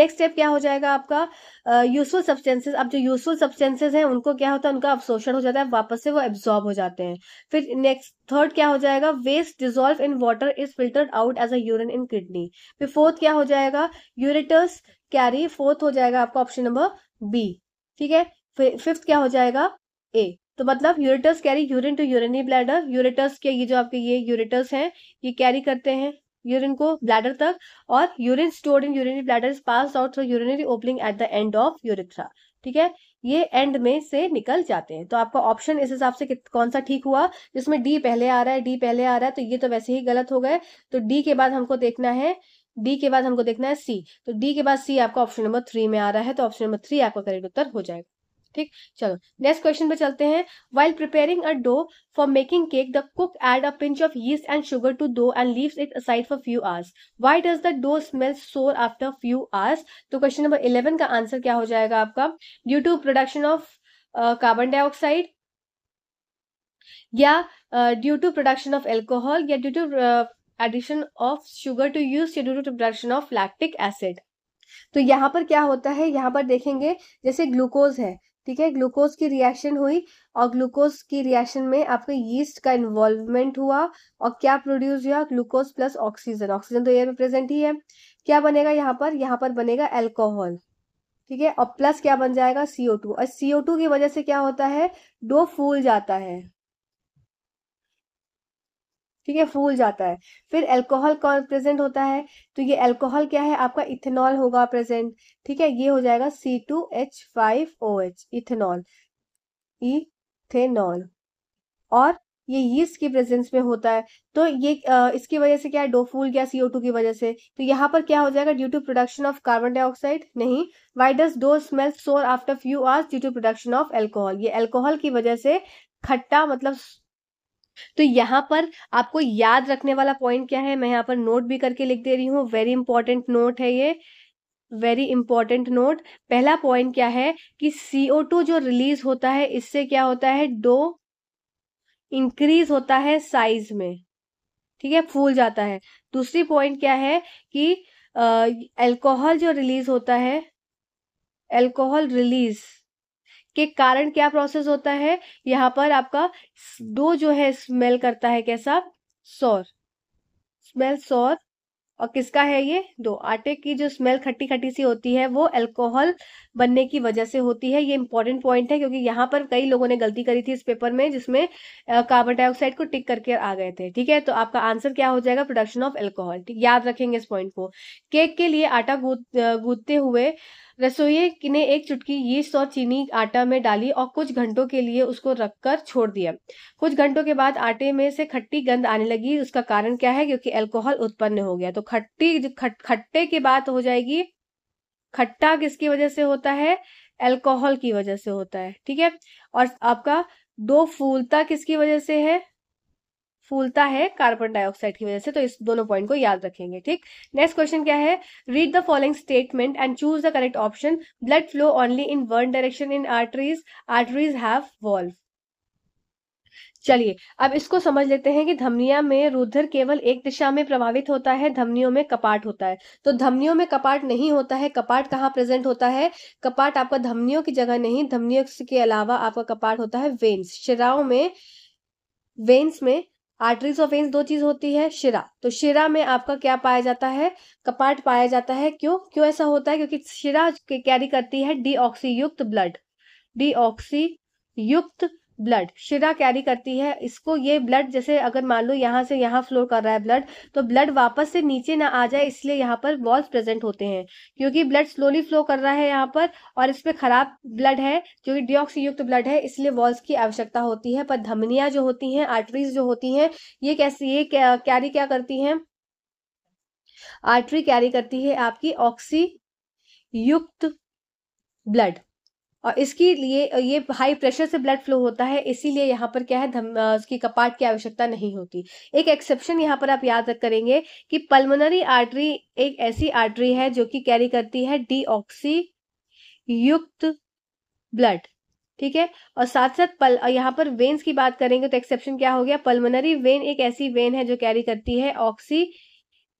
नेक्स्ट स्टेप क्या हो जाएगा आपका यूजफुल सब्सटेंसेज अब जो यूजफुल सब्सटेंसेज हैं उनको क्या होता है उनका अवशोषण हो जाता है वापस से वो एब्जॉर्ब हो जाते हैं फिर नेक्स्ट थर्ड क्या हो जाएगा waste dissolve in water is filtered out as a urine in kidney फिर फोर्थ क्या हो जाएगा यूरिटर्स कैरी फोर्थ हो जाएगा आपका ऑप्शन नंबर बी ठीक है फिफ्थ क्या हो जाएगा ए तो मतलब ureters carry urine to urinary bladder ureters के ये जो आपके ये यूरेटस हैं ये कैरी करते हैं यूरिन को ब्लैडर तक और urine stored in urinary bladder is pass out through urinary opening at the end of urethra ठीक है ये एंड में से निकल जाते हैं तो आपका ऑप्शन इस हिसाब से कौन सा ठीक हुआ जिसमें डी पहले आ रहा है डी पहले आ रहा है तो ये तो वैसे ही गलत हो गए तो डी के बाद हमको देखना है डी के बाद हमको देखना है सी तो डी के बाद सी आपका ऑप्शन नंबर थ्री में आ रहा है तो ऑप्शन नंबर थ्री आपका करेक्ट उत्तर हो जाएगा ठीक चलो नेक्स्ट क्वेश्चन पे चलते हैं while preparing a dough for making cake the cook add a pinch of yeast and sugar to dough and leaves it aside for few hours why does the dough smell sour after few hours तो question number eleven का answer क्या हो जाएगा आपका due to production of carbon dioxide या due to production of alcohol या due to addition of sugar to yeast due to production of lactic acid तो यहाँ पर क्या होता है यहाँ पर देखेंगे जैसे ग्लूकोज है ठीक है ग्लूकोज की रिएक्शन हुई और ग्लूकोज की रिएक्शन में आपके यीस्ट का इन्वॉल्वमेंट हुआ और क्या प्रोड्यूस हुआ ग्लूकोज प्लस ऑक्सीजन ऑक्सीजन तो एयर में प्रेजेंट ही है क्या बनेगा यहाँ पर यहाँ पर बनेगा एल्कोहल ठीक है और प्लस क्या बन जाएगा सीओ टू और सीओ टू की वजह से क्या होता है डो फूल जाता है ठीक है फूल जाता है फिर अल्कोहल प्रेजेंट होता है तो ये अल्कोहल क्या है आपका इथेनॉल होगा प्रेजेंट ठीक है ये हो जाएगा C two H five O H ethanol ethanol और ये यीस्ट की प्रेजेंस में होता है तो ये आ, इसकी वजह से क्या है डोफूल गैस सीओ टू की वजह से तो यहाँ पर क्या हो जाएगा due to production of carbon dioxide नहीं why does dough smell sour after few hours due to production of alcohol ये एल्कोहल की वजह से खट्टा मतलब तो यहाँ पर आपको याद रखने वाला पॉइंट क्या है मैं यहाँ पर नोट भी करके लिख दे रही हूँ वेरी इंपॉर्टेंट नोट है ये वेरी इंपॉर्टेंट नोट पहला पॉइंट क्या है कि सीओ टू जो रिलीज होता है इससे क्या होता है डो इंक्रीज होता है साइज में ठीक है फूल जाता है दूसरी पॉइंट क्या है कि अल्कोहल जो रिलीज होता है अल्कोहल रिलीज के कारण क्या प्रोसेस होता है यहाँ पर आपका दो जो है स्मेल करता है कैसा सौर स्मेल सौर और किसका है ये दो आटे की जो स्मेल खट्टी खट्टी सी होती है वो अल्कोहल बनने की वजह से होती है ये इंपॉर्टेंट पॉइंट है क्योंकि यहाँ पर कई लोगों ने गलती करी थी इस पेपर में जिसमें कार्बन डाइऑक्साइड को टिक करके आ गए थे ठीक है तो आपका आंसर क्या हो जाएगा प्रोडक्शन ऑफ एल्कोहल याद रखेंगे इस पॉइंट को केक के लिए आटा गूंथते गूंदते हुए रसोई ने एक चुटकी यीस्ट और चीनी आटा में डाली और कुछ घंटों के लिए उसको रखकर छोड़ दिया कुछ घंटों के बाद आटे में से खट्टी गंध आने लगी उसका कारण क्या है क्योंकि अल्कोहल उत्पन्न हो गया तो खट्टी खट, खट्टे की बात हो जाएगी खट्टा किसकी वजह से होता है अल्कोहल की वजह से होता है ठीक है और आपका दो फूलता किसकी वजह से है फूलता है कार्बन डाइऑक्साइड की वजह से तो इस दोनों पॉइंट को याद रखेंगे ठीक नेक्स्ट क्वेश्चन क्या है read the following statement and choose the correct option blood flow only in one direction in arteries arteries have valve चलिए अब इसको समझ लेते हैं कि धमनिया में रुधिर केवल एक दिशा में प्रभावित होता है धमनियों में कपाट होता है तो धमनियों में कपाट नहीं होता है कपाट कहाँ प्रेजेंट होता है कपाट आपका धमनियों की जगह नहीं धमनियों के अलावा आपका कपाट होता है वेन्स शिराओं में वेन्स में आर्टरीज ऑफ वेन्स दो चीज होती है शिरा तो शिरा में आपका क्या पाया जाता है कपाट पाया जाता है क्यों क्यों ऐसा होता है क्योंकि शिरा कैरी करती है डी युक्त ब्लड डीऑक्सी युक्त ब्लड शिरा कैरी करती है इसको ये ब्लड जैसे अगर मान लो यहाँ से यहाँ फ्लो कर रहा है ब्लड तो ब्लड वापस से नीचे ना आ जाए इसलिए यहाँ पर वॉल्व प्रेजेंट होते हैं क्योंकि ब्लड स्लोली फ्लो कर रहा है यहाँ पर और इस पर खराब ब्लड है जो कि डिऑक्सी युक्त ब्लड है इसलिए वॉल्व की आवश्यकता होती है पर धमनियाँ जो होती हैं आर्टरीज जो होती हैं ये कैसे ये कैरी क्या करती हैं आर्टरी कैरी करती है आपकी ऑक्सी युक्त ब्लड और इसके लिए ये हाई प्रेशर से ब्लड फ्लो होता है इसीलिए यहाँ पर क्या है धम, उसकी कपाट की आवश्यकता नहीं होती एक एक्सेप्शन यहाँ पर आप याद करेंगे कि पल्मोनरी आर्टरी एक ऐसी आर्टरी है जो कि कैरी करती है डीऑक्सी युक्त ब्लड ठीक है और साथ साथ पल यहाँ पर वेन्स की बात करेंगे तो एक्सेप्शन क्या हो गया पल्मोनरी वेन एक ऐसी वेन है जो कैरी करती है ऑक्सी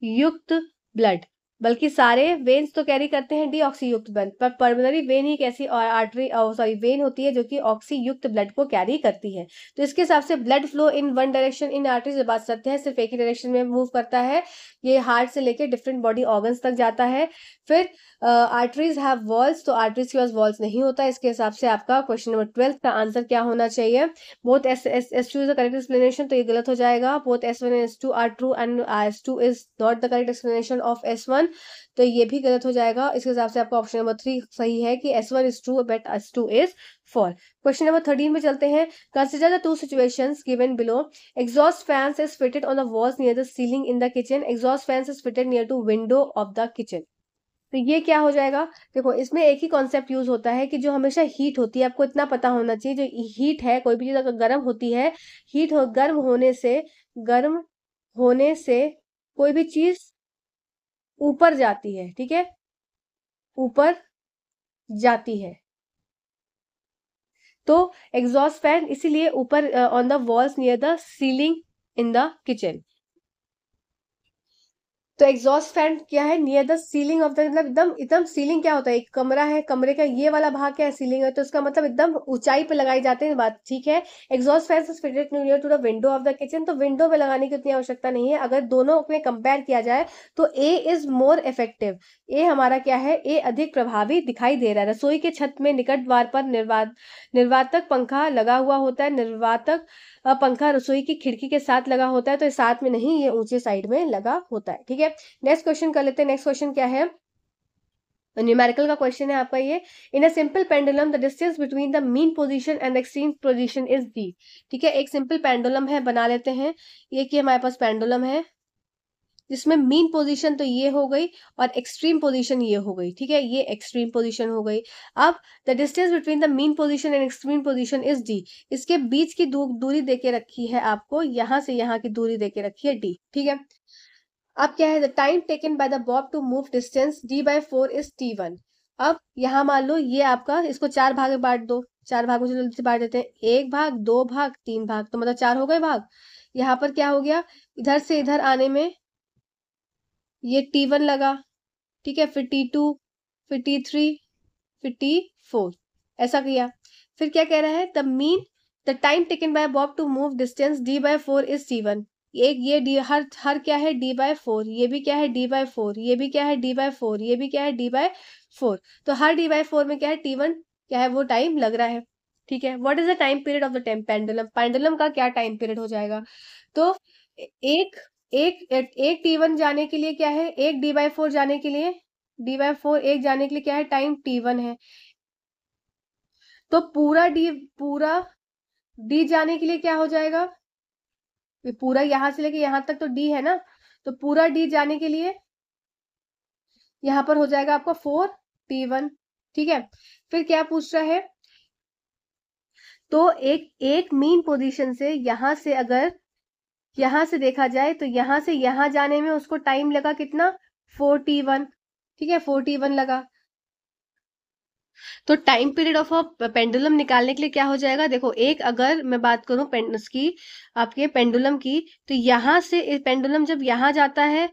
युक्त ब्लड बल्कि सारे वेन्स तो कैरी करते हैं डीऑक्सी युक्त ब्लड पर पर्मनरी वेन ही एक ऐसी और आर्टरी सॉरी वेन होती है जो कि ऑक्सी युक्त ब्लड को कैरी करती है तो इसके हिसाब से blood flow in one direction in arteries बात सत्य है सिर्फ एक ही डायरेक्शन में मूव करता है ये हार्ट से लेकर डिफरेंट बॉडी ऑर्गन्स तक जाता है फिर आर्टरीज हैव वॉल्स तो आर्टरीज के पास वॉल्स नहीं होता इसके हिसाब से आपका क्वेश्चन नंबर ट्वेल्थ का आंसर क्या होना चाहिए both S S S two is the correct explanation तो ये गलत हो जाएगा both S one and S two are true and S two is not the correct explanation of S one तो ये भी गलत हो जाएगा इसके हिसाब से आपका ऑप्शन नंबर थ्री सही है कि S one is true but S two is false question number thirteen में चलते हैं consider the two situation given below exhaust fans is fitted on the walls near the ceiling in the kitchen exhaust fans is fitted near to window of the kitchen तो ये क्या हो जाएगा देखो इसमें एक ही कॉन्सेप्ट यूज होता है कि जो हमेशा हीट होती है आपको इतना पता होना चाहिए जो हीट है कोई भी चीज़ अगर गर्म होती है हीट हो, गर्म होने से गर्म होने से कोई भी चीज़ ऊपर जाती है ठीक है ऊपर जाती है तो एग्जॉस्ट फैन इसीलिए ऊपर on the walls near the ceiling in the kitchen तो एग्जॉस्ट फैन क्या है near the ceiling of the मतलब एकदम एकदम सीलिंग क्या होता है एक कमरा है कमरे का ये वाला भाग क्या है सीलिंग है तो इसका मतलब एकदम ऊंचाई पे लगाई जाते हैं बात ठीक है exhaust fan fitted near to the window of the kitchen तो विंडो पे लगाने की उतनी आवश्यकता नहीं है अगर दोनों में कंपेयर किया जाए तो ए इज मोर इफेक्टिव ए हमारा क्या है ए अधिक प्रभावी दिखाई दे रहा है रसोई के छत में निकट द्वार पर निर्वात निर्वातक पंखा लगा हुआ होता है निर्वातक पंखा रसोई की खिड़की के साथ लगा होता है तो साथ में नहीं ये ऊंचे साइड में लगा होता है ठीक है नेक्स्ट क्वेश्चन कर लेते हैं नेक्स्ट क्वेश्चन क्या है न्यूमेरिकल का क्वेश्चन है आपका ये in a simple pendulum the distance between the mean position and extreme position is D ठीक है एक सिंपल पेंडुलम है बना लेते हैं ये कि हमारे पास पेंडुलम है जिसमें मीन पोजीशन तो ये हो गई और एक्सट्रीम पोजीशन ये हो गई ठीक है ये एक्सट्रीम पोजीशन हो गई अब the distance between the mean position and extreme position is D इसके बीच की दूरी दे के रखी है आपको यहां से यहाँ की दूरी देके रखी है डी ठीक है अब क्या है the time taken by the bob to move distance D by four is T one अब यहाँ मान लो ये आपका इसको चार भाग बांट दो चार भागों से जल्दी से बांट देते हैं एक भाग दो भाग तीन भाग तो मतलब चार हो गए भाग यहाँ पर क्या हो गया इधर से इधर आने में ये टी वन लगा ठीक है फिर T2, टू फिर T3, थ्री फिर T4, फोर ऐसा किया फिर क्या कह रहा है the mean the time taken by bob to move distance D by four is T one एक ये डी हर हर क्या है डी बाय फोर ये भी क्या है डी बाय फोर ये भी क्या है डी बाय फोर ये भी क्या है डी बाय फोर तो हर डी बाय फोर में क्या है टी वन क्या है वो टाइम लग रहा है ठीक है what is the time period of the time pendulum pendulum का क्या टाइम पीरियड हो जाएगा तो एक एक एक टी वन जाने के लिए क्या है एक डी बाई फोर जाने के लिए डी बाई फोर एक जाने के लिए क्या है टाइम टी वन है तो पूरा डी पूरा डी जाने के लिए क्या हो जाएगा पूरा यहां से लेके यहां तक तो डी है ना तो पूरा डी जाने के लिए यहां पर हो जाएगा आपका फोर टी वन ठीक है फिर क्या पूछ रहा है तो एक एक मीन पोजीशन से यहां से अगर यहां से देखा जाए तो यहां से यहां जाने में उसको टाइम लगा कितना फोर्टी वन ठीक है फोर्टी वन लगा तो time period of a pendulum निकालने के लिए क्या हो जाएगा देखो एक अगर मैं बात करूं पेंड की आपके पेंडुलम की तो यहां से पेंडुलम जब यहां जाता है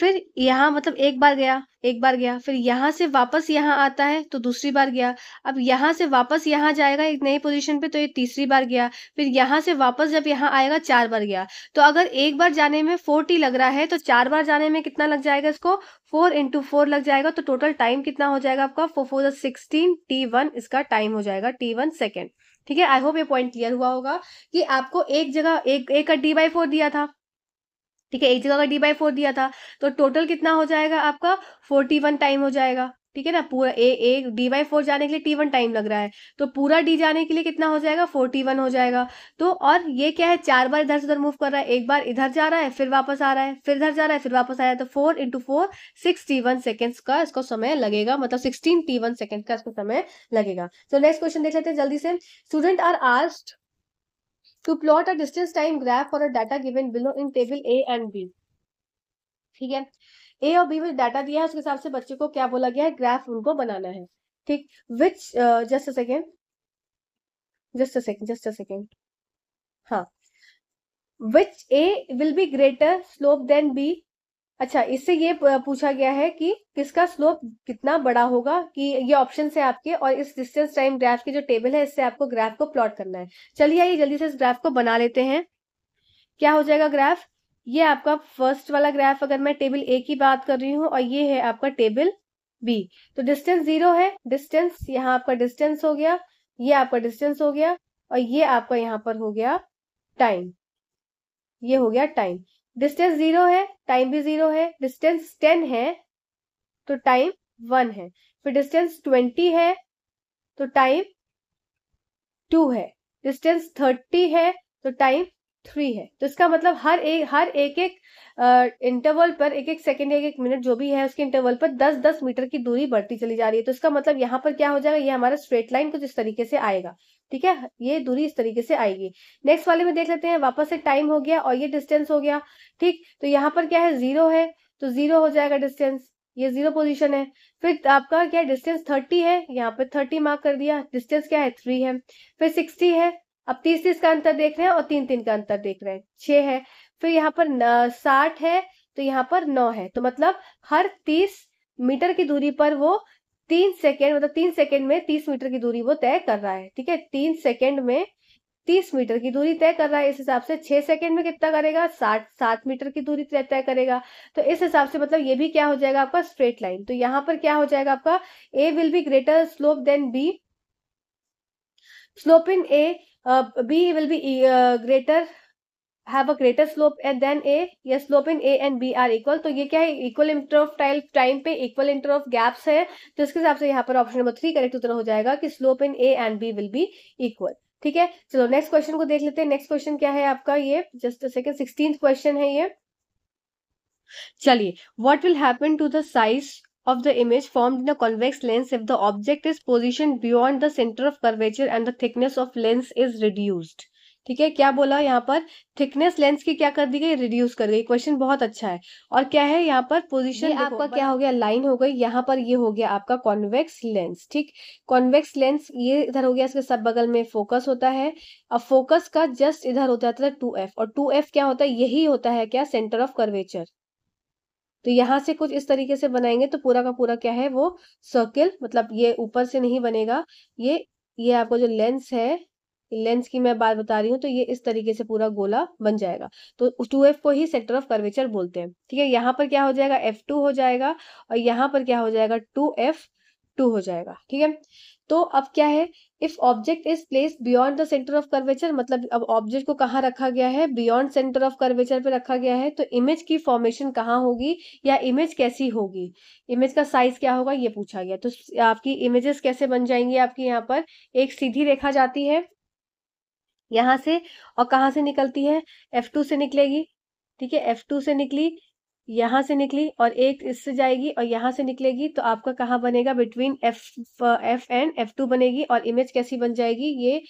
फिर यहाँ मतलब एक बार गया एक बार गया फिर यहाँ से वापस यहाँ आता है तो दूसरी बार गया अब यहाँ से वापस यहाँ जाएगा एक नई पोजीशन पे तो ये तीसरी बार गया फिर यहाँ से वापस जब यहाँ आएगा चार बार गया तो अगर एक बार जाने में फोर टी लग रहा है तो चार बार जाने में कितना लग जाएगा इसको फोर इंटू फोर लग जाएगा तो टोटल टाइम कितना हो जाएगा आपका four four sixteen T one इसका टाइम हो जाएगा टी वन सेकेंड ठीक है आई होप ये पॉइंट क्लियर हुआ होगा कि आपको एक जगह एक एक का डी बाई फोर दिया था ठीक है एक जगह का डी बाई फोर दिया था तो टोटल कितना हो जाएगा आपका फोर्टी वन टाइम हो जाएगा ठीक है ना पूरा A A D by four जाने के लिए टी वन टाइम लग रहा है तो पूरा डी जाने के लिए कितना हो जाएगा फोर्टी वन हो जाएगा तो और ये क्या है चार बार इधर से उधर मूव कर रहा है एक बार इधर जा रहा है फिर वापस आ रहा है फिर इधर जा रहा है फिर वापस आ रहा है तो four into four six T one seconds का इसको समय लगेगा मतलब सिक्सटीन टी वन सेकेंड का इसको समय लगेगा तो नेक्स्ट क्वेश्चन देख लेते हैं जल्दी से student are asked To plot a distance time graph for a data given below in table A and B. ठीक है ए और बी में डाटा दिया है उसके हिसाब से बच्चे को क्या बोला गया है ग्राफ उनको बनाना है ठीक which just a second just a second just a second हाँ which A will be greater slope than B अच्छा इससे ये पूछा गया है कि किसका स्लोप कितना बड़ा होगा कि ये ऑप्शन है आपके और इस डिस्टेंस टाइम ग्राफ की जो टेबल है इससे आपको ग्राफ को प्लॉट करना है चलिए आइए जल्दी से इस ग्राफ को बना लेते हैं क्या हो जाएगा ग्राफ ये आपका फर्स्ट वाला ग्राफ अगर मैं टेबल ए की बात कर रही हूँ और ये है आपका टेबल बी तो डिस्टेंस जीरो है डिस्टेंस यहाँ आपका डिस्टेंस हो गया ये आपका डिस्टेंस हो गया और ये आपका यहाँ पर हो गया टाइम ये हो गया टाइम डिस्टेंस जीरो है टाइम भी जीरो है डिस्टेंस टेन है तो टाइम वन है फिर डिस्टेंस ट्वेंटी है तो टाइम टू है डिस्टेंस थर्टी है तो टाइम थ्री है तो इसका मतलब हर एक हर एक एक इंटरवल पर एक एक सेकेंड एक एक मिनट जो भी है उसके इंटरवल पर दस दस मीटर की दूरी बढ़ती चली जा रही है तो इसका मतलब यहाँ पर क्या हो जाएगा ये हमारा स्ट्रेट लाइन कुछ इस तरीके से आएगा ठीक है ये दूरी इस तरीके से आएगी नेक्स्ट वाले में देख लेते हैं वापस से टाइम हो गया और ये डिस्टेंस हो गया ठीक तो यहाँ पर क्या है जीरो है तो जीरो हो जाएगा डिस्टेंस ये जीरो पोजीशन है फिर आपका क्या डिस्टेंस थर्टी है यहाँ पे थर्टी मार्क कर दिया डिस्टेंस क्या है थ्री है फिर सिक्सटी है अब तीस तीस का अंतर देख रहे हैं और तीन तीन का अंतर देख रहे हैं छह है फिर यहाँ पर साठ है तो यहाँ पर नौ है तो मतलब हर तीस मीटर की दूरी पर वो तीन सेकेंड मतलब तीन सेकेंड में तीस मीटर की दूरी वो तय कर रहा है ठीक है तीन सेकेंड में तीस मीटर की दूरी तय कर रहा है इस हिसाब से छह सेकंड में कितना करेगा साठ सात मीटर की दूरी तय करेगा तो इस हिसाब से मतलब ये भी क्या हो जाएगा आपका स्ट्रेट लाइन तो यहाँ पर क्या हो जाएगा आपका A will be greater slope than B slope in A B will be greater have a greater slope than A या slope in A and B are equal तो ये क्या है equal inter of time time पे equal inter of gaps है तो इसके हिसाब से यहाँ पर ऑप्शन नंबर थ्री करेक्ट उत्तर हो जाएगा कि slope in A and B will be equal ठीक है चलो नेक्स्ट क्वेश्चन को देख लेते हैं नेक्स्ट क्वेश्चन क्या है आपका ये जस्ट सेकेंड सिक्सटीन क्वेश्चन है ये चलिए what will happen to the size of the image formed in a convex lens if the object is positioned beyond the center of curvature and the thickness of lens is reduced ठीक है क्या बोला यहाँ पर thickness lens की क्या कर दी गई रिड्यूस कर गई क्वेश्चन बहुत अच्छा है और क्या है यहाँ पर पोजिशन आपका क्या हो गया लाइन हो गई यहाँ पर ये हो गया आपका कॉन्वेक्स लेंस ठीक कॉन्वेक्स लेंस ये इधर हो गया इसके सब बगल में फोकस होता है अब फोकस का जस्ट इधर होता है टू तो एफ और टू एफ क्या होता है यही होता है क्या सेंटर ऑफ कर्वेचर तो यहाँ से कुछ इस तरीके से बनाएंगे तो पूरा का पूरा क्या है वो सर्किल मतलब ये ऊपर से नहीं बनेगा ये ये आपका जो लेंस है लेंस की मैं बात बता रही हूँ तो ये इस तरीके से पूरा गोला बन जाएगा तो टू एफ को ही सेक्टर ऑफ कर्वेचर बोलते हैं ठीक है यहाँ पर क्या हो जाएगा एफ टू हो जाएगा और यहाँ पर क्या हो जाएगा टू एफ टू हो जाएगा ठीक है तो अब क्या है if object is place beyond the centre of curvature मतलब अब ऑब्जेक्ट को कहाँ रखा गया है बियॉन्ड सेंटर ऑफ कर्वेचर पे रखा गया है तो इमेज की फॉर्मेशन कहाँ होगी या इमेज कैसी होगी इमेज का साइज क्या होगा ये पूछा गया तो आपकी इमेजेस कैसे बन जाएंगी आपकी यहाँ पर एक सीधी रेखा जाती है यहाँ से और कहाँ से निकलती है एफ टू से निकलेगी ठीक है एफ टू से निकली यहाँ से निकली और एक इससे जाएगी और यहाँ से निकलेगी तो आपका कहाँ बनेगा between F F and F two बनेगी और इमेज कैसी बन जाएगी ये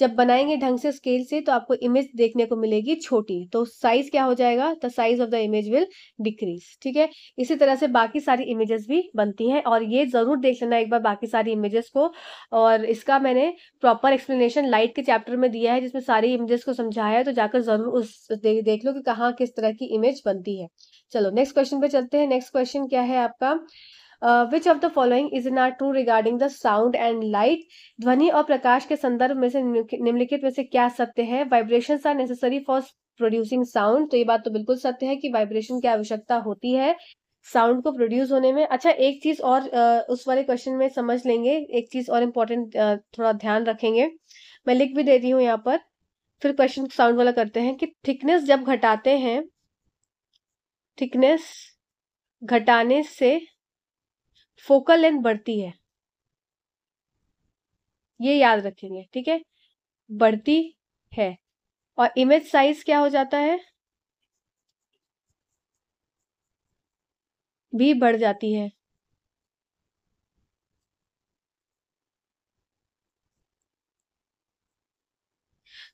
जब बनाएंगे ढंग से स्केल से तो आपको इमेज देखने को मिलेगी छोटी तो साइज क्या हो जाएगा the size of the image will decrease ठीक है इसी तरह से बाकी सारी इमेजेस भी बनती हैं और ये ज़रूर देख लेना एक बार बाकी सारी इमेजेस को और इसका मैंने प्रॉपर एक्सप्लेनेशन लाइट के चैप्टर में दिया है जिसमें सारी इमेजेस को समझाया है तो जाकर ज़रूर उस दे, देख लो कि कहाँ किस तरह की इमेज बनती है चलो नेक्स्ट क्वेश्चन पे चलते हैं नेक्स्ट क्वेश्चन क्या है आपका which of the following is not true regarding the sound and light ध्वनि और प्रकाश के संदर्भ में से निम्नलिखित में से क्या सत्य है vibration are necessary for producing sound तो ये बात तो बिल्कुल सत्य है कि वाइब्रेशन की आवश्यकता होती है साउंड को प्रोड्यूस होने में अच्छा एक चीज और uh, उस वाले क्वेश्चन में समझ लेंगे एक चीज और इम्पोर्टेंट uh, थोड़ा ध्यान रखेंगे मैं लिख भी देती हूँ यहाँ पर फिर क्वेश्चन साउंड वाला करते हैं कि थिकनेस जब घटाते हैं थिकनेस घटाने से फोकल लेंथ बढ़ती है ये याद रखेंगे ठीक है बढ़ती है और इमेज साइज क्या हो जाता है भी बढ़ जाती है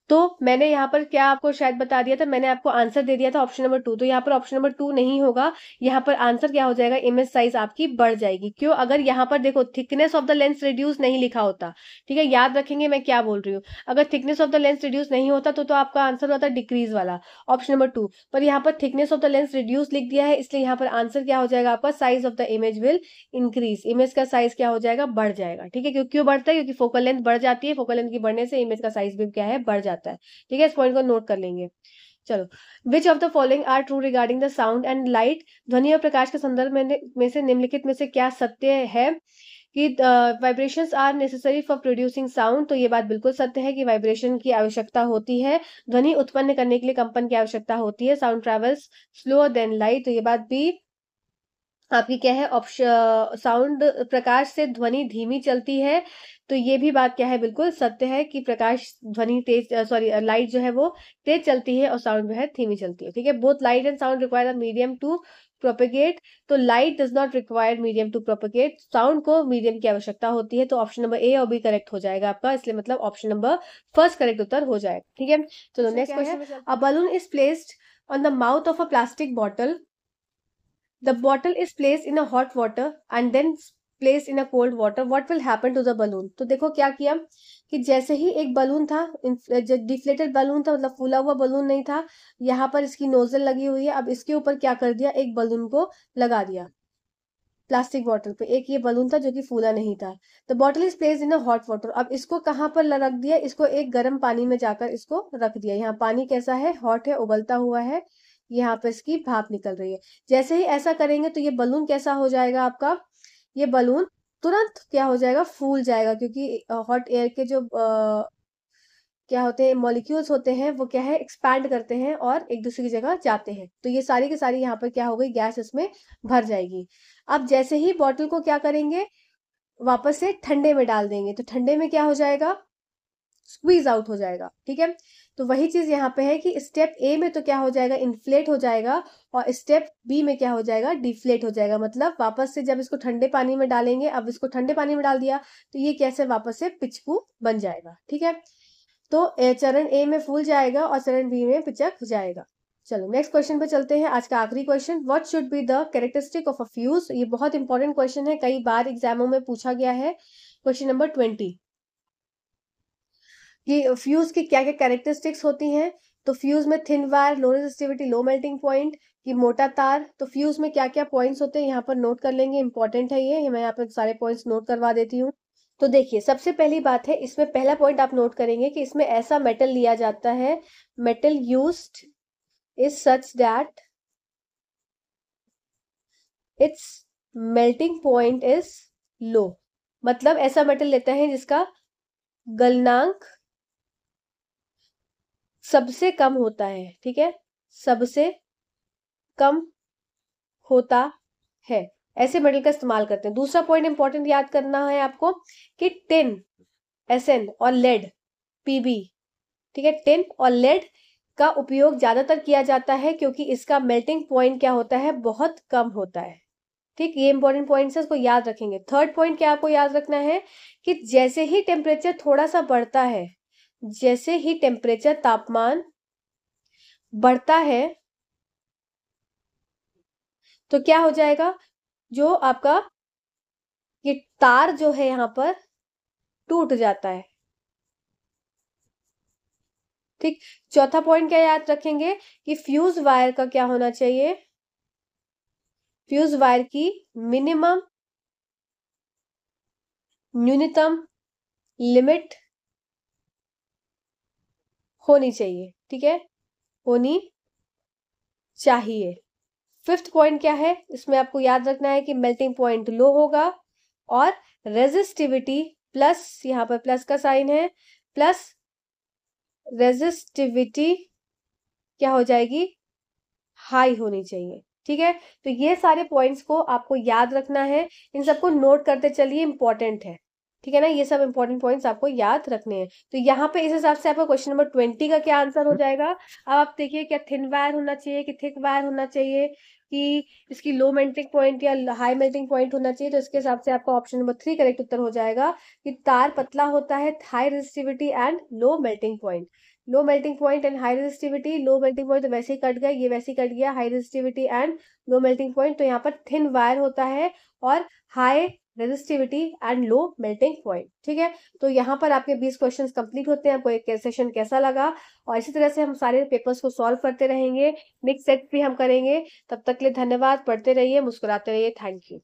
तो मैंने यहाँ पर क्या आपको शायद बता दिया था मैंने आपको आंसर दे दिया था ऑप्शन नंबर टू तो यहाँ पर ऑप्शन नंबर टू नहीं होगा यहाँ पर आंसर क्या हो जाएगा इमेज साइज आपकी बढ़ जाएगी क्यों अगर यहाँ पर देखो thickness of the lens reduce नहीं लिखा होता ठीक है याद रखेंगे मैं क्या बोल रही हूँ अगर thickness of the lens reduce नहीं होता तो, तो आपका आंसर होता डिक्रीज वाला ऑप्शन नंबर टू पर यहाँ पर thickness of the lens reduce लिख दिया है इसलिए यहाँ पर आंसर क्या हो जाएगा आपका size of the image will increase image का साइज क्या हो जाएगा बढ़ जाएगा ठीक है क्यों क्यों बढ़ता है क्योंकि फोकल लेंथ बढ़ जाती है फोकल लेंथ की बढ़ने से इमेज का साइज भी क्या है बढ़ जाता है जाता है ठीक है इस पॉइंट को नोट कर लेंगे चलो which of the following are true regarding the sound and light ध्वनि और प्रकाश के संदर्भ में, में से निम्नलिखित में से क्या सत्य है कि vibrations are necessary for producing sound तो ये बात बिल्कुल सत्य है कि वाइब्रेशन की आवश्यकता होती है ध्वनि उत्पन्न करने के लिए कंपन की आवश्यकता होती है sound travels slower than light तो ये बात भी आपकी क्या है ऑप्शन साउंड प्रकाश से ध्वनि धीमी चलती है तो ये भी बात क्या है बिल्कुल सत्य है कि प्रकाश ध्वनि तेज सॉरी लाइट जो है वो तेज चलती है और साउंड जो है धीमी चलती है ठीक है both light and sound require medium to propagate तो light does not require medium to propagate sound को मीडियम की आवश्यकता होती है तो ऑप्शन नंबर ए और बी करेक्ट हो जाएगा आपका इसलिए मतलब ऑप्शन नंबर फर्स्ट करेक्ट उत्तर हो जाएगा ठीक है चलो अच्छा, next question a balloon is placed on the mouth of a plastic bottle the bottle is placed in a hot water and then placed in a cold water what will happen to the balloon तो देखो क्या किया कि जैसे ही एक balloon था जो deflated balloon था मतलब फूला हुआ बलून नहीं था यहाँ पर इसकी नोजल लगी हुई है अब इसके ऊपर क्या कर दिया एक बलून को लगा दिया प्लास्टिक बॉटल पे एक ये बलून था जो कि फूला नहीं था तो bottle is place in a hot water अब इसको कहाँ पर रख दिया इसको एक गर्म पानी में जाकर इसको रख दिया यहाँ पानी कैसा है हॉट है उबलता हुआ है यहाँ पर इसकी भाप निकल रही है जैसे ही ऐसा करेंगे तो ये बलून कैसा हो जाएगा आपका ये बलून तुरंत क्या हो जाएगा फूल जाएगा क्योंकि हॉट एयर के जो आ, क्या होते हैं मॉलिक्यूल्स होते हैं वो क्या है एक्सपैंड करते हैं और एक दूसरे की जगह जाते हैं तो ये सारी की सारी यहाँ पर क्या हो गई गैस इसमें भर जाएगी अब जैसे ही बॉटल को क्या करेंगे वापस से ठंडे में डाल देंगे तो ठंडे में क्या हो जाएगा स्क्वीज आउट हो जाएगा ठीक है तो वही चीज़ यहाँ पे है कि स्टेप ए में तो क्या हो जाएगा इन्फ्लेट हो जाएगा और स्टेप बी में क्या हो जाएगा डिफ्लेट हो जाएगा मतलब वापस से जब इसको ठंडे पानी में डालेंगे अब इसको ठंडे पानी में डाल दिया तो ये कैसे वापस से पिचकू बन जाएगा ठीक है तो चरण ए में फूल जाएगा और चरण बी में पिचक जाएगा चलो नेक्स्ट क्वेश्चन पे चलते हैं आज का आखिरी question what should be the characteristic of a fuse ये बहुत इंपॉर्टेंट क्वेश्चन है कई बार एग्जामों में पूछा गया है क्वेश्चन नंबर ट्वेंटी कि फ्यूज़ की क्या क्या कैरेक्टरिस्टिक्स होती हैं तो फ्यूज़ में thin wire low resistivity low melting point कि मोटा तार तो फ्यूज़ में क्या क्या पॉइंट्स होते हैं यहाँ पर नोट कर लेंगे इंपॉर्टेंट है ये मैं यहाँ पर सारे पॉइंट्स नोट करवा देती हूँ तो देखिए सबसे पहली बात है इसमें पहला पॉइंट आप नोट करेंगे कि इसमें ऐसा मेटल लिया जाता है metal use is such that its melting point is low मतलब ऐसा मेटल लेता है जिसका गलनांक सबसे कम होता है ठीक है सबसे कम होता है ऐसे मेडल का इस्तेमाल करते हैं दूसरा पॉइंट इंपॉर्टेंट याद करना है आपको कि टिन एस और लेड पीबी ठीक है टिन और लेड का उपयोग ज़्यादातर किया जाता है क्योंकि इसका मेल्टिंग पॉइंट क्या होता है बहुत कम होता है ठीक ये इंपॉर्टेंट पॉइंट है इसको याद रखेंगे थर्ड पॉइंट क्या आपको याद रखना है कि जैसे ही टेम्परेचर थोड़ा सा बढ़ता है जैसे ही टेम्परेचर तापमान बढ़ता है तो क्या हो जाएगा जो आपका ये तार जो है यहां पर टूट जाता है ठीक चौथा पॉइंट क्या याद रखेंगे कि फ्यूज वायर का क्या होना चाहिए फ्यूज वायर की मिनिमम न्यूनतम लिमिट होनी चाहिए ठीक है होनी चाहिए फिफ्थ पॉइंट क्या है इसमें आपको याद रखना है कि मेल्टिंग पॉइंट लो होगा और रेजिस्टिविटी प्लस यहाँ पर प्लस का साइन है प्लस रेजिस्टिविटी क्या हो जाएगी हाई होनी चाहिए ठीक है तो ये सारे पॉइंट्स को आपको याद रखना है इन सबको नोट करते चलिए इंपॉर्टेंट है ठीक है ना ये सब इंपॉर्टेंट पॉइंट आपको याद रखने हैं तो यहाँ पे इस हिसाब से आपका क्वेश्चन नंबर ट्वेंटी का क्या आंसर हो हम्म। जाएगा अब आप देखिए क्या थिन वायर होना चाहिए कि थिक वायर होना चाहिए कि इसकी लो मेल्टिंग पॉइंट या हाई मेल्टिंग पॉइंट होना चाहिए तो इसके हिसाब से आपका ऑप्शन नंबर थ्री करेक्ट उत्तर हो जाएगा कि तार पतला होता है high resistivity and low melting point low melting point and high resistivity low melting point तो वैसे ही कट गया ये वैसे ही कट गया high resistivity and low melting point तो यहाँ पर थिन वायर होता है और high resistivity and low melting point ठीक है तो यहाँ पर आपके 20 क्वेश्चंस कंप्लीट होते हैं आपको एक सेशन कैसा लगा और इसी तरह से हम सारे पेपर्स को सॉल्व करते रहेंगे मिक्स सेट भी हम करेंगे तब तक के लिए धन्यवाद पढ़ते रहिए मुस्कुराते रहिए थैंक यू